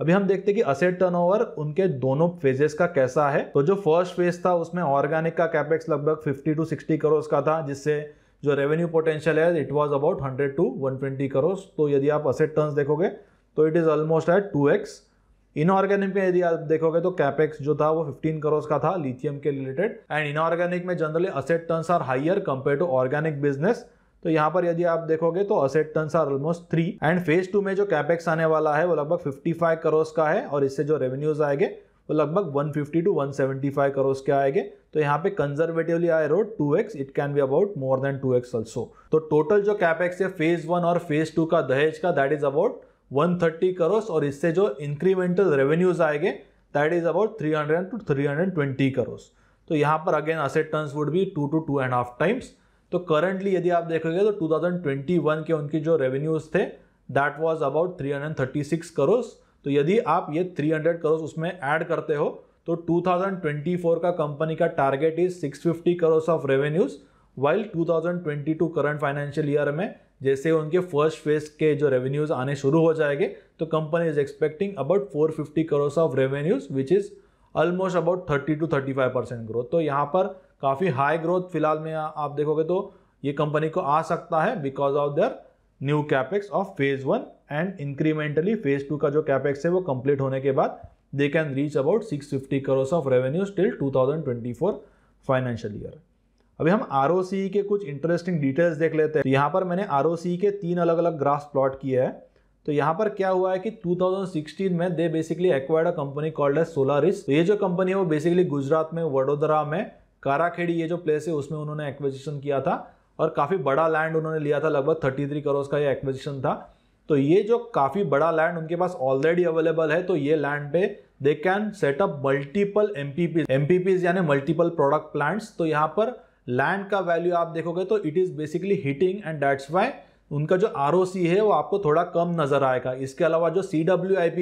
अभी हम देखते हैं कि असेट टर्नओवर उनके दोनों फेजेस का कैसा है तो जो फर्स्ट फेज था उसमें ऑर्गेनिक का कैपेक्स लगभग 50 टू 60 करोड़ का था जिससे जो रेवेन्यू पोटेंशियल है it was about 100 to 120 crore तो यदि आप असेट टर्न्स देखोगे तो it is almost at two x inorganic में यदि आप देखोगे तो कैपेक्स जो था वो 15 करोड़ का था लिथियम के रिलेटेड एंड इनऑर्गेनिक में generally asset turns are higher compare to organic business तो यहाँ पर यदि आप देखोगे तो asset turn are almost three and phase two में जो कैपेक्स आने वाला है वो लगभग फिफ्टी फाइव करोड़ का है और इससे जो रेवेन्यूज आएंगे वो लगभग 150 टू 175 करोड़ के आएंगे तो यहाँ पे conservatively I road two it can be about more than two also तो टोटल जो कैपेक्स है फेज वन और फेज टू का दहेज का दैट इज अबाउट 130 थर्टी और इससे जो इंक्रीमेंटल रेवेन्यूज आएंगे that is about 300 to twenty crores तो यहाँ पर again asset turns would be two to two and half times तो करंटली यदि आप देखोगे तो 2021 के उनके जो रेवेन्यूज थे दैट वाज अबाउट 336 करोड़ तो यदि आप ये 300 करोड़ उसमें ऐड करते हो तो 2024 का कंपनी का target is 650 crore of revenues while 2022 current financial year में जैसे उनके फर्स्ट फेज के जो रेवेन्यूज आने शुरू हो जाएंगे तो company is expecting about 450 crore of revenues which is almost about 30 to 35 percent growth तो यहाँ पर काफ़ी हाई ग्रोथ फिलहाल में आप देखोगे तो ये कंपनी को आ सकता है because of their new capex of phase one and incrementally phase two का जो कैपेक्स है वो कंप्लीट होने के बाद they can reach about 650 fifty crores of revenue still 2024 financial year अभी हम आर के कुछ इंटरेस्टिंग डिटेल्स देख लेते हैं यहाँ पर मैंने आर के तीन अलग अलग ग्राफ्स प्लॉट किए हैं तो यहाँ पर क्या हुआ है कि 2016 में they basically acquired a company called है सोलारिस तो ये जो कंपनी है वो बेसिकली गुजरात में वडोदरा में काराखेड़ी ये जो प्लेस है उसमें उन्होंने एक्विजिशन किया था और काफ़ी बड़ा लैंड उन्होंने लिया था लगभग थर्टी थ्री करोड़ का ये एक्विजिशन था तो ये जो काफ़ी बड़ा लैंड उनके पास ऑलरेडी अवेलेबल है तो ये लैंड पे they can set up multiple M P P यानी मल्टीपल प्रोडक्ट प्लांट्स तो यहाँ पर लैंड का वैल्यू आप देखोगे तो it is basically heating and that's why उनका जो आर है वो आपको थोड़ा कम नजर आएगा इसके अलावा जो सी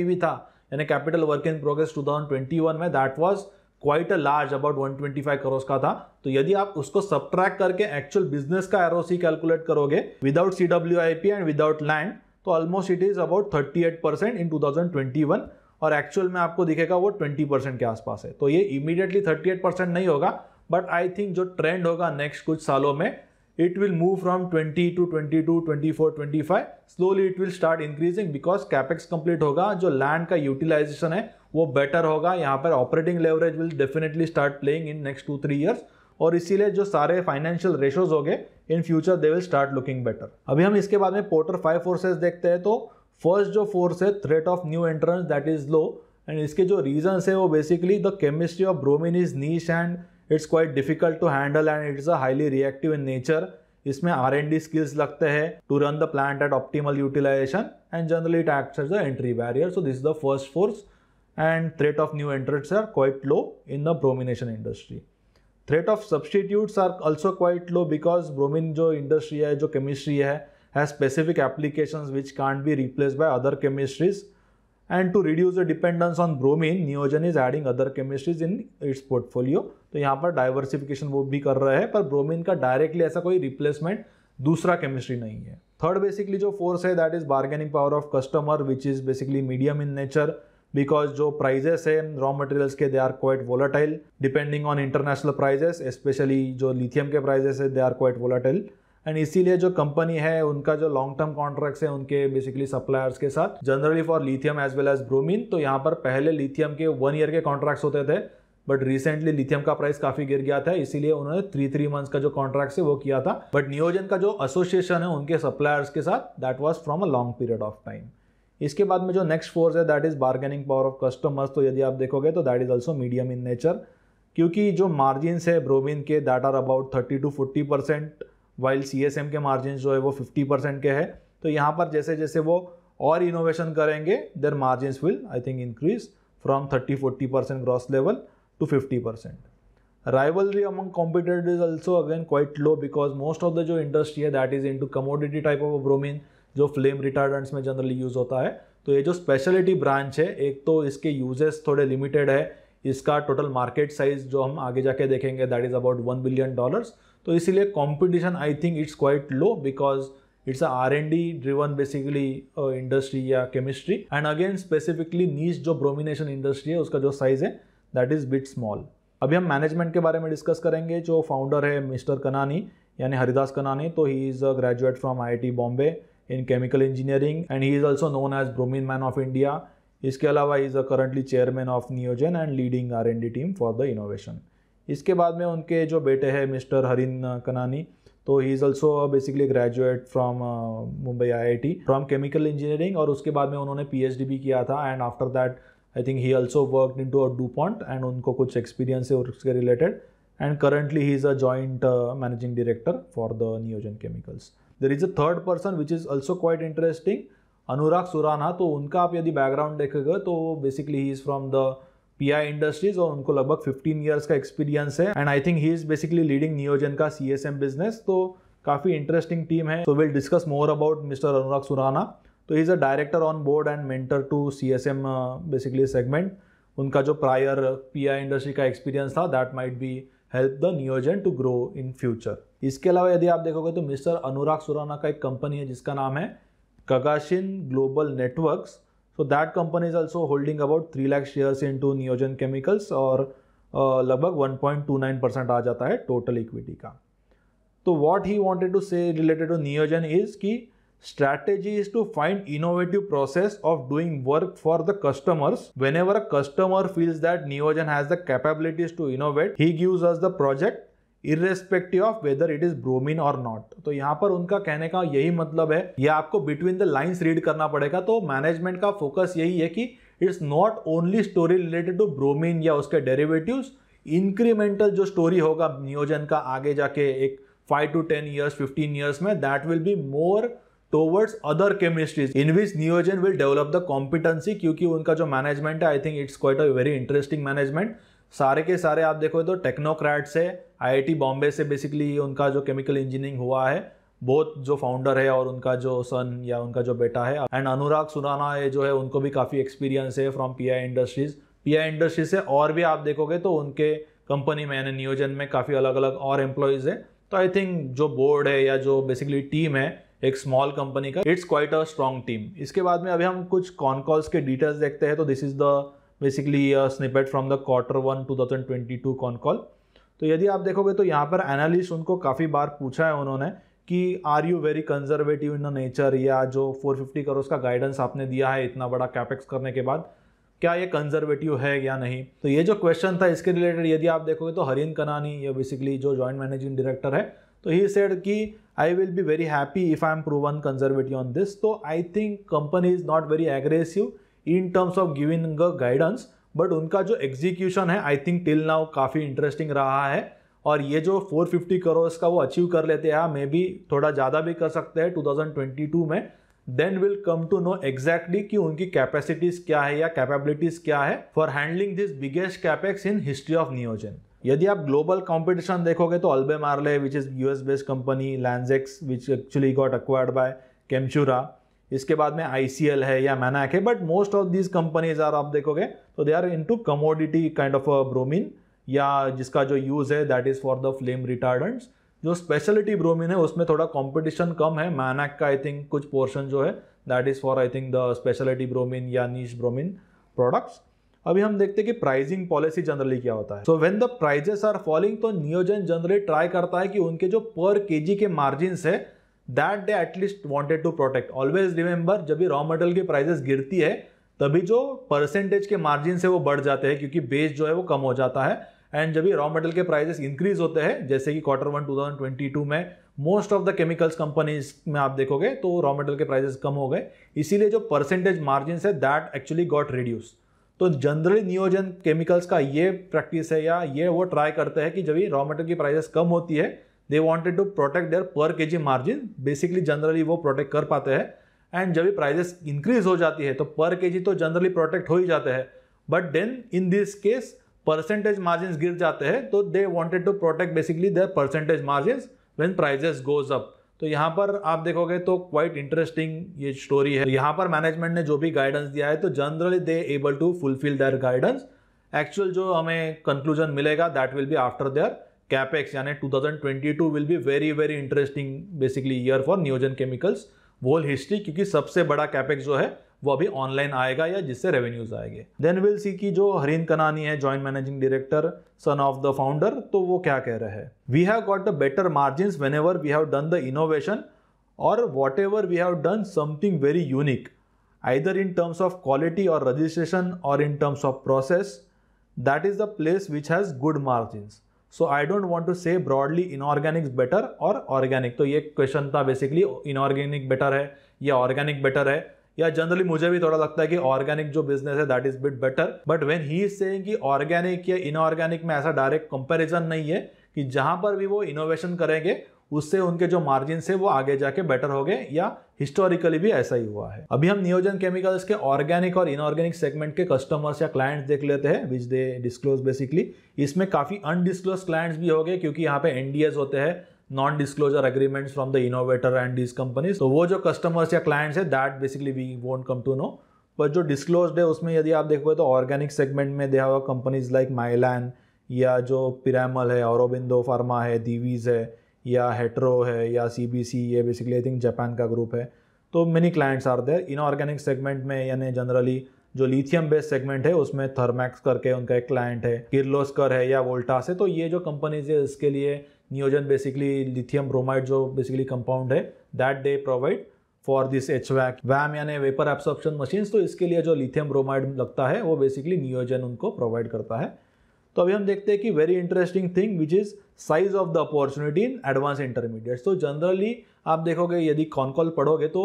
भी था यानी capital work in progress one में that was quite a large about 125 crore का था तो यदि आप उसको सब्ट्रैक्ट करके एक्चुअल बिजनेस का एर कैलकुलेट करोगे without C W I P and without land तो almost it is about 38 percent in 2021 और एक्चुअल में आपको दिखेगा वो 20 परसेंट के आसपास है तो ये इमीडिएटली 38 परसेंट नहीं होगा बट आई थिंक जो ट्रेंड होगा नेक्स्ट कुछ सालों में it will move from 20 to 22, 24, 25 slowly it will start increasing because capex complete होगा जो लैंड का यूटिलाइजेशन है वो बेटर होगा यहाँ पर operating leverage will definitely start playing in next two three years और इसीलिए जो सारे फाइनेंशियल रेशोज हो गए in future they will start looking better अभी हम इसके बाद में पोर्टर फाइव फोर्सेज देखते हैं तो फर्स्ट जो फोर्स है threat of new entrance that is low and इसके जो रीजन्स है वो basically the chemistry of bromine is niche and it's quite difficult to handle and it's a highly reactive in nature इसमें आर एंड डी स्किल्स लगते हैं to run the plant at optimal utilisation and generally it act as the entry barrier so this is the first force and threat of new entrants are quite low in the bromination industry. Threat of substitutes are also quite low because bromine जो industry है जो chemistry है has specific applications which can't be replaced by other chemistries and to reduce the dependence on bromine Neogen is adding other chemistries in its portfolio तो यहाँ पर diversification वो भी कर रहा है पर bromine का directly ऐसा कोई replacement दूसरा chemistry नहीं है थर्ड बेसिकली जो फोर्स है that is bargaining power of customer which is basically medium in nature because जो प्राइजेस है रॉ मटेरियल्स के they are quite volatile depending on international prices specially जो लिथियम के प्राइजेस है they are quite volatile and इसीलिए जो कंपनी है उनका जो लॉन्ग टर्म कॉन्ट्रैक्ट्स है उनके बेसिकली सप्लायर्स के साथ generally for lithium as well as bromine तो यहाँ पर पहले लिथियम के वन ईयर के कॉन्ट्रैक्ट्स होते थे बट रिसेंटली लिथियम का प्राइस काफी गिर गया था इसीलिए उन्होंने थ्री थ्री मंथ्स का जो कॉन्ट्रैक्ट है वो किया था बट नियोजन का जो एसोसिएशन है उनके सप्लायर्स के साथ that was from a long period of time इसके बाद में जो नेक्स्ट फोर्स है that is bargaining power of customers तो यदि आप देखोगे तो that is also medium in nature क्योंकि जो मार्जिनस है ब्रोमिन के that are about thirty to forty percent while C S M के मार्जिन जो है वो फिफ्टी परसेंट के है तो यहाँ पर जैसे जैसे वो और इनोवेशन करेंगे there margin will I think increase from thirty forty percent gross level to fifty percent rivalry among competitors is also again quite low because most of the जो इंडस्ट्री है that is in to commodity type of bromine जो फ्लेम रिटार्डेंट्स में जनरली यूज़ होता है तो ये जो स्पेशलिटी ब्रांच है एक तो इसके यूजेस थोड़े लिमिटेड है इसका टोटल मार्केट साइज जो हम आगे जाके देखेंगे that is about one billion dollars तो इसीलिए competition I think it's quite low because it's a R and D driven basically industry या chemistry and again specifically niche जो ब्रोमिनेशन इंडस्ट्री है उसका जो साइज़ है दैट इज़ बिट स्मॉल अभी हम मैनेजमेंट के बारे में डिस्कस करेंगे जो फाउंडर है मिस्टर कनानी यानी हरिदास कनानी तो he is a graduate from I I T Bombay in chemical engineering and he is also known as bromine man of india इसके अलावा is a currently chairman of Neogen and leading R D team for the innovation इसके बाद में उनके जो बेटे हैं मिस्टर हरिन कनानी तो he is also basically graduate from Mumbai I I T from chemical engineering और उसके बाद में उन्होंने पी एच डी भी किया था and after that I think he also work in to a DuPont and उनको कुछ एक्सपीरियंस है उसके related and currently he is a joint managing director for the Neogen chemicals there is a third person which is also quite interesting Anurag Surana तो उनका आप यदि बैकग्राउंड देखेगा तो basically he is from the P I industries और उनको लगभग फिफ्टीन ईयर्स का एक्सपीरियंस है and I think he is basically leading Neogen का सी एस एम बिजनेस तो काफ़ी इंटरेस्टिंग टीम है so will discuss more about mister Anurag Surana तो is a director on board and mentor to C S M basically segment उनका जो प्रायर पी आई इंडस्ट्री का एक्सपीरियंस था that might be help the Neogen to grow in future इसके अलावा यदि आप देखोगे तो मिस्टर अनुराग सुराना का एक कंपनी है जिसका नाम है Kagashin global networks so that company is also holding about three lakh shares in to Neogen chemicals और लगभग one point two nine percent आ जाता है टोटल इक्विटी का तो what he wanted to say related to Neogen is कि Strategy is to find innovative process of doing work for the customers. Whenever a customer feels that Neogen has the capabilities to innovate, he gives us the project irrespective of whether it is bromine और नॉट तो यहाँ पर उनका कहने का यही मतलब है ये आपको बिटवीन द लाइन्स रीड करना पड़ेगा तो मैनेजमेंट का फोकस यही है कि it's not only story related to bromine या उसके डेरिवेटिव्स इंक्रीमेंटल जो स्टोरी होगा नियोजन का आगे जाके एक five to ten years fifteen years में that will be more towards other chemistries in which Neogen will develop the competency क्योंकि उनका जो मैनेजमेंट है I think it's quite a very interesting management सारे के सारे आप देखो तो आई है आईआईटी बॉम्बे से बेसिकली उनका जो केमिकल इंजीनियरिंग हुआ है बहुत जो फाउंडर है और उनका जो सन या उनका जो बेटा है एंड अनुराग सुराना है जो है उनको भी काफ़ी एक्सपीरियंस है from P industries P industries से और भी आप देखोगे तो उनके कंपनी में यानी नियोजन में काफ़ी अलग अलग और एम्प्लॉयज़ है तो आई थिंक जो बोर्ड है या जो बेसिकली टीम है एक स्मॉल कंपनी का it's quite a strong team इसके बाद में अभी हम कुछ कॉन कॉल्स के डिटेल्स देखते हैं तो this is the basically snippet from the quarter one two thousand twenty two con call तो यदि आप देखोगे तो यहाँ पर एनालिस्ट उनको काफ़ी बार पूछा है उन्होंने कि are you very conservative in the nature या जो 450 करोड़ का गाइडेंस आपने दिया है इतना बड़ा कैपेक्स करने के बाद क्या ये कंजर्वेटिव है या नहीं तो ये जो क्वेश्चन था इसके रिलेटेड यदि आप देखोगे तो हरिन कनानी या बेसिकली जो जॉइंट मैनेजिंग डायरेक्टर है तो ही सेड कि I will be very happy if I am proven conservative on this. So I think company is not very aggressive in terms of giving the guidance, but उनका जो एग्जीक्यूशन है आई थिंक टिल नाउ काफ़ी इंटरेस्टिंग रहा है और ये जो 450 करोर्स का वो अचीव कर लेते हैं हाँ, मे बी थोड़ा ज़्यादा भी कर सकते हैं 2022 में then will come to know exactly कि उनकी कैपेसिटीज़ क्या है या कैपेबिलिटीज़ क्या है for handling this biggest capex in history of Neogen यदि आप ग्लोबल कॉम्पिटिशन देखोगे तो Albemarle which is S based company Lanxess which actually got acquired by Chemtura इसके बाद में आई है या मैनाक है but most of these companies are आप देखोगे तो they are in to commodity kind of bromine या जिसका जो यूज़ है that is for the flame retardants जो स्पेशलिटी ब्रोमिन है उसमें थोड़ा कॉम्पिटिशन कम है मैनाक का आई थिंक कुछ पोर्शन जो है that is for I think the speciality bromine या नीच ब्रोमिन प्रोडक्ट्स अभी हम देखते हैं कि प्राइसिंग पॉलिसी जनरली क्या होता है so when the prices are falling तो नियोजन जनरली ट्राई करता है कि उनके जो पर जी के मार्जिन है that they at least wanted to protect always remember जब भी रॉ मटेरियल की प्राइजेस गिरती है तभी जो परसेंटेज के मार्जिन से वो बढ़ जाते हैं क्योंकि बेस जो है वो कम हो जाता है एंड जब भी रॉ मटेरियल के प्राइजेस इंक्रीज होते हैं जैसे कि क्वार्टर वन 2022 में most of the chemicals companies में आप देखोगे तो रॉ मटेरियल के प्राइजेस कम हो गए इसीलिए जो परसेंटेज मार्जिन है दैट एक्चुअली गॉट रिड्यूस तो जनरली नियोजन केमिकल्स का ये प्रैक्टिस है या ये वो ट्राई करते हैं कि जब ये रॉ मटेरियल की प्राइसेस कम होती है they wanted to protect their per K G margin basically generally वो प्रोटेक्ट कर पाते हैं एंड जब ये प्राइजेस इंक्रीज हो जाती है तो पर के जी तो जनरली प्रोटेक्ट हो ही जाते हैं but then in this case percentage margin गिर जाते हैं तो they wanted to protect basically their percentage margin when prices goes up तो यहाँ पर आप देखोगे तो क्वाइट इंटरेस्टिंग ये स्टोरी है यहाँ पर मैनेजमेंट ने जो भी गाइडेंस दिया है तो generally they able to fulfil their guidance actual जो हमें कंक्लूजन मिलेगा that will be after their capex यानी 2022 will be very very interesting basically year for Neogen chemicals whole history क्योंकि सबसे बड़ा कैपेक्स जो है वो अभी ऑनलाइन आएगा या जिससे रेवेन्यूज आएंगे देन विल सी की जो हरिंद कनानी है joint managing director son of the founder तो वो क्या कह रहे हैं we have got the better margin whenever we have done the innovation और whatever we have done something very unique either in terms of quality और रजिस्ट्रेशन और in terms of process that is the place which has good margin so I don't want to say broadly inorganic better और ऑर्गेनिक तो ये क्वेश्चन था बेसिकली इनऑर्गेनिक बेटर है या ऑर्गेनिक बेटर है या जनरली मुझे भी थोड़ा लगता है कि ऑर्गेनिक जो बिजनेस है that is bit better but when he is saying कि ऑर्गेनिक या इनऑर्गेनिक में ऐसा डायरेक्ट कंपैरिजन नहीं है कि जहां पर भी वो इनोवेशन करेंगे उससे उनके जो मार्जिन है वो आगे जाके बेटर हो गए या हिस्टोरिकली भी ऐसा ही हुआ है अभी हम नियोजन केमिकल्स के ऑर्गेनिक और इनऑर्गेनिक सेगमेंट के कस्टमर्स या क्लाइंट्स देख लेते हैं विच दे डिस्क्लोज बेसिकली इसमें काफ़ी अनडिस्क्लोज क्लाइंट्स भी हो गए क्योंकि यहाँ पे एनडीएस होते हैं non disclosure agreements from the innovator and this companies तो वो जो कस्टमर्स या क्लाइंट्स है that basically we won't come to know पर जो डिस्क्लोज है उसमें यदि आप देखोगे तो ऑर्गेनिक सेगमेंट में they have companies like Mylan या जो पिरामल है औरबिंदो फार्मा है दीवीज है या हेट्रो है या सी बी सी ये बेसिकली आई थिंक जापान का ग्रुप है तो many clients are there in organic segment में यानी जनरली जो लिथियम बेस्ड सेगमेंट है उसमें थर्मैक्स करके उनका एक क्लाइंट है किर्लोस्कर है या वोल्टास है तो ये जो कंपनीज है इसके लिए नियोजन बेसिकली लिथियम ब्रोमाइड जो बेसिकली कंपाउंड है that they provide for this H VAC VAM यानी वेपर एब्सॉर्प्शन मशीन्स तो इसके लिए जो लिथियम ब्रोमाइड लगता है वो बेसिकली नियोजन उनको प्रोवाइड करता है तो अभी हम देखते हैं कि very interesting thing which is size of the opportunity in advance intermediates तो जनरली आप देखोगे यदि कॉनकॉल पढ़ोगे तो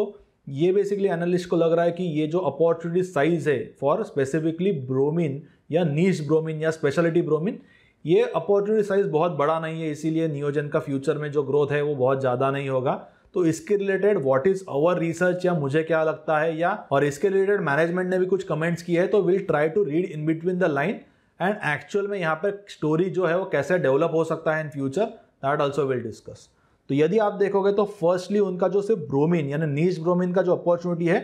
ये बेसिकली एनालिस्ट को लग रहा है कि ये जो अपॉर्चुनिटी साइज है फॉर स्पेसिफिकली ब्रोमिन या नीच ब्रोमिन या स्पेशलिटी ब्रोमिन ये अपॉर्चुनिटी साइज़ बहुत बड़ा नहीं है इसीलिए नियोजन का फ्यूचर में जो ग्रोथ है वो बहुत ज़्यादा नहीं होगा तो इसके related what is our research या मुझे क्या लगता है या और इसके रिलेटेड मैनेजमेंट ने भी कुछ कमेंट्स किए हैं तो will try to read in between the line and actual में यहाँ पर स्टोरी जो है वो कैसे डेवलप हो सकता है in future that also will discuss तो यदि आप देखोगे तो फर्स्टली उनका जो सिर्फ ब्रोमिन यानी नीच ब्रोमिन का जो अपॉर्चुनिटी है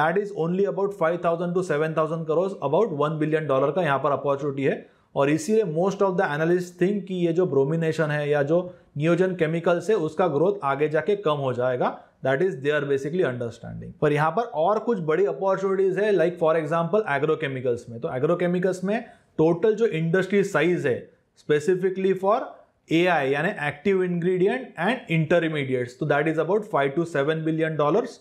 that is only about five thousand to seven thousand crores about one billion dollar का यहाँ पर अपॉर्चुनिटी है और इसीलिए most of the analyst think कि ये जो ब्रोमिनेशन है या जो नियोजन केमिकल्स है उसका ग्रोथ आगे जाके कम हो जाएगा that is their basically understanding पर यहाँ पर और कुछ बड़ी अपॉर्चुनिटीज है लाइक फॉर एग्जाम्पल एग्रोकेमिकल्स में तो एग्रोकेमिकल्स में टोटल जो इंडस्ट्री साइज है स्पेसिफिकली फॉर ए आई यानी एक्टिव इन्ग्रीडियंट एंड इंटरमीडिएट्स तो that is about five to seven billion dollars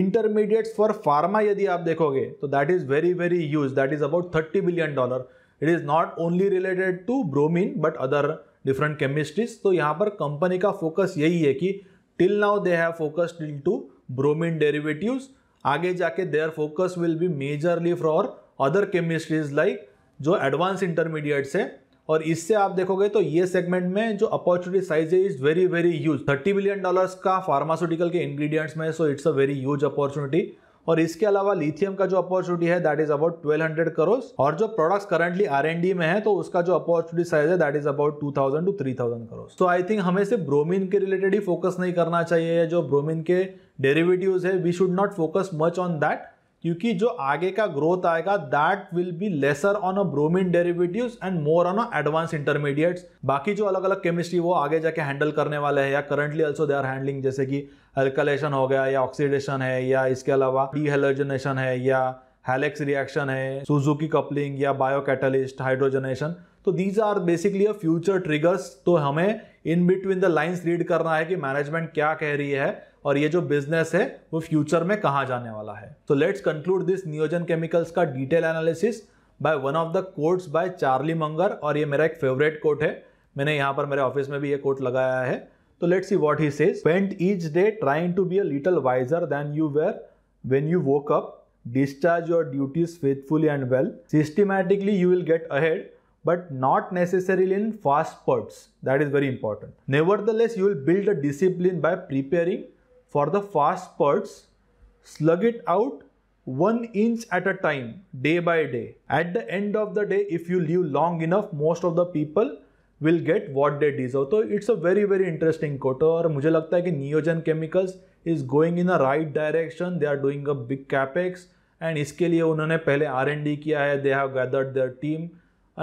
intermediates for pharma यदि आप देखोगे तो that is very very huge that is about thirty billion dollar it is not only related to bromine but other different chemistries तो यहाँ पर कंपनी का फोकस यही है कि till now they have focus till to bromine derivatives आगे जाके their focus will be majorly for other chemistries like जो एडवांस इंटरमीडिएट्स है और इससे आप देखोगे तो ये सेगमेंट में जो अपॉर्चुनिटी साइज है is very very huge thirty billion dollars का फार्मास्यूटिकल के इंग्रेडिएंट्स में so it's a very huge opportunity और इसके अलावा लिथियम का जो अपॉर्चुनिटी है that is about twelve hundred crores और जो products currently R N D में है तो उसका जो अपॉर्चुनिटी साइज है that is about 2000 thousand to three thousand crore तो आई थिंक हमें सिर्फ ब्रोमिन के रिलेटेड ही फोकस नहीं करना चाहिए जो ब्रोमिन के डेरिवेटिव है we should not focus much on that क्योंकि जो आगे का ग्रोथ आएगा that will be lesser on a bromine derivative and more on advance intermediates बाकी जो अलग अलग केमिस्ट्री वो आगे जाके हैंडल करने वाले हैं या currently also they are handling जैसे कि अल्कलेशन हो गया या ऑक्सीडेशन है या इसके अलावा डीहेलोजनेशन है या हेलेक्स रिएक्शन है सुजुकी कपलिंग या बायो कैटलिस्ट हाइड्रोजनेशन तो these are basically a future triggers तो हमें in between the lines read करना है कि मैनेजमेंट क्या कह रही है और ये जो बिजनेस है वो फ्यूचर में कहाँ जाने वाला है तो let's conclude this Neogen chemicals का detail analysis by one of the quotes by Charlie Munger और ये मेरा एक फेवरेट कोट है मैंने यहाँ पर मेरे ऑफिस में भी ये कोट लगाया है So let's see what he says. Spend each day trying to be a little wiser than you were when you woke up. Discharge your duties faithfully and well. Systematically, you will get ahead, but not necessarily in fast spurts. That is very important. Nevertheless, you will build a discipline by preparing for the fast spurts. Slug it out one inch at a time, day by day. At the end of the day, if you live long enough, most of the people will get what they deserve तो it's a very very interesting quote और मुझे लगता है कि Neogen chemicals is going in a right direction they are doing a big capex and इसके लिए उन्होंने पहले आर एन डी किया है they have gathered their team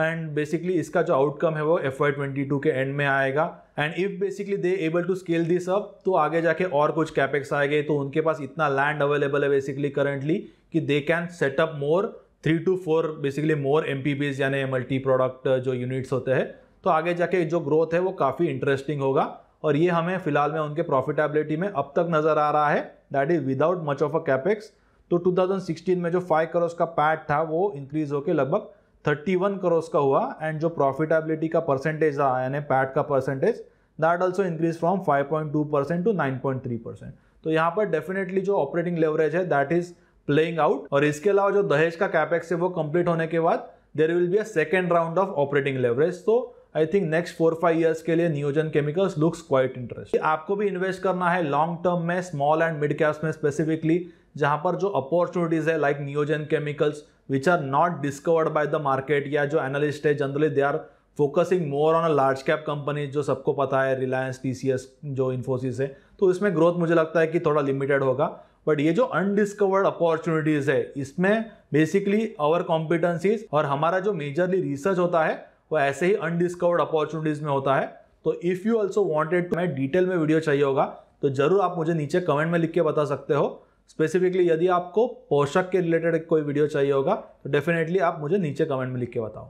and basically इसका जो आउटकम है वो एफ आई ट्वेंटी टू के एंड में आएगा and if basically they able to scale this up तो आगे जाके और कुछ कैपेक्स आएंगे तो उनके पास इतना लैंड अवेलेबल है बेसिकली करंटली कि they can set up more three to four basically more M P Ps यानी मल्टी प्रोडक्ट जो यूनिट्स होते हैं तो आगे जाके जो ग्रोथ है वो काफ़ी इंटरेस्टिंग होगा और ये हमें फिलहाल में उनके प्रॉफिटेबिलिटी में अब तक नज़र आ रहा है that is without much of a capex तो 2016 में जो 5 करोड़ का पैट था वो इंक्रीज होकर लगभग 31 करोड़ का हुआ एंड जो प्रॉफिटेबिलिटी का परसेंटेज रहा यानी पैट का percentage that also increase from 5.2 percent to 9.3 percent तो यहाँ पर डेफिनेटली जो ऑपरेटिंग लेवरेज है दैट इज प्लेइंग आउट और इसके अलावा जो दहेज का कैपेक्स है वो कंप्लीट होने के बाद there will be a second round of operating leverage तो I think next four five years के लिए नियोजन केमिकल्स लुक्स क्वाइट इंटरेस्ट आपको भी इन्वेस्ट करना है लॉन्ग टर्म में स्मॉल एंड मिड कैप्स में स्पेसिफिकली जहाँ पर जो अपॉर्चुनिटीज़ है लाइक नियोजन chemicals which are not discovered by the market या जो एनालिस्ट है generally they are focusing more on a large cap company जो सबको पता है रिलायंस टी जो इन्फोसिस है तो इसमें ग्रोथ मुझे लगता है कि थोड़ा लिमिटेड होगा बट ये जो अनडिस्कवर्ड अपॉर्चुनिटीज़ है इसमें बेसिकली आवर कॉम्पिटेंसीज और हमारा जो मेजरली रिसर्च होता है वो ऐसे ही अनडिस्कवर्ड अपॉर्चुनिटीज़ में होता है तो if you also wanted to मैं डिटेल में वीडियो चाहिए होगा तो ज़रूर आप मुझे नीचे कमेंट में लिख के बता सकते हो स्पेसिफिकली यदि आपको पोषक के रिलेटेड कोई वीडियो चाहिए होगा तो डेफिनेटली आप मुझे नीचे कमेंट में लिख के बताओ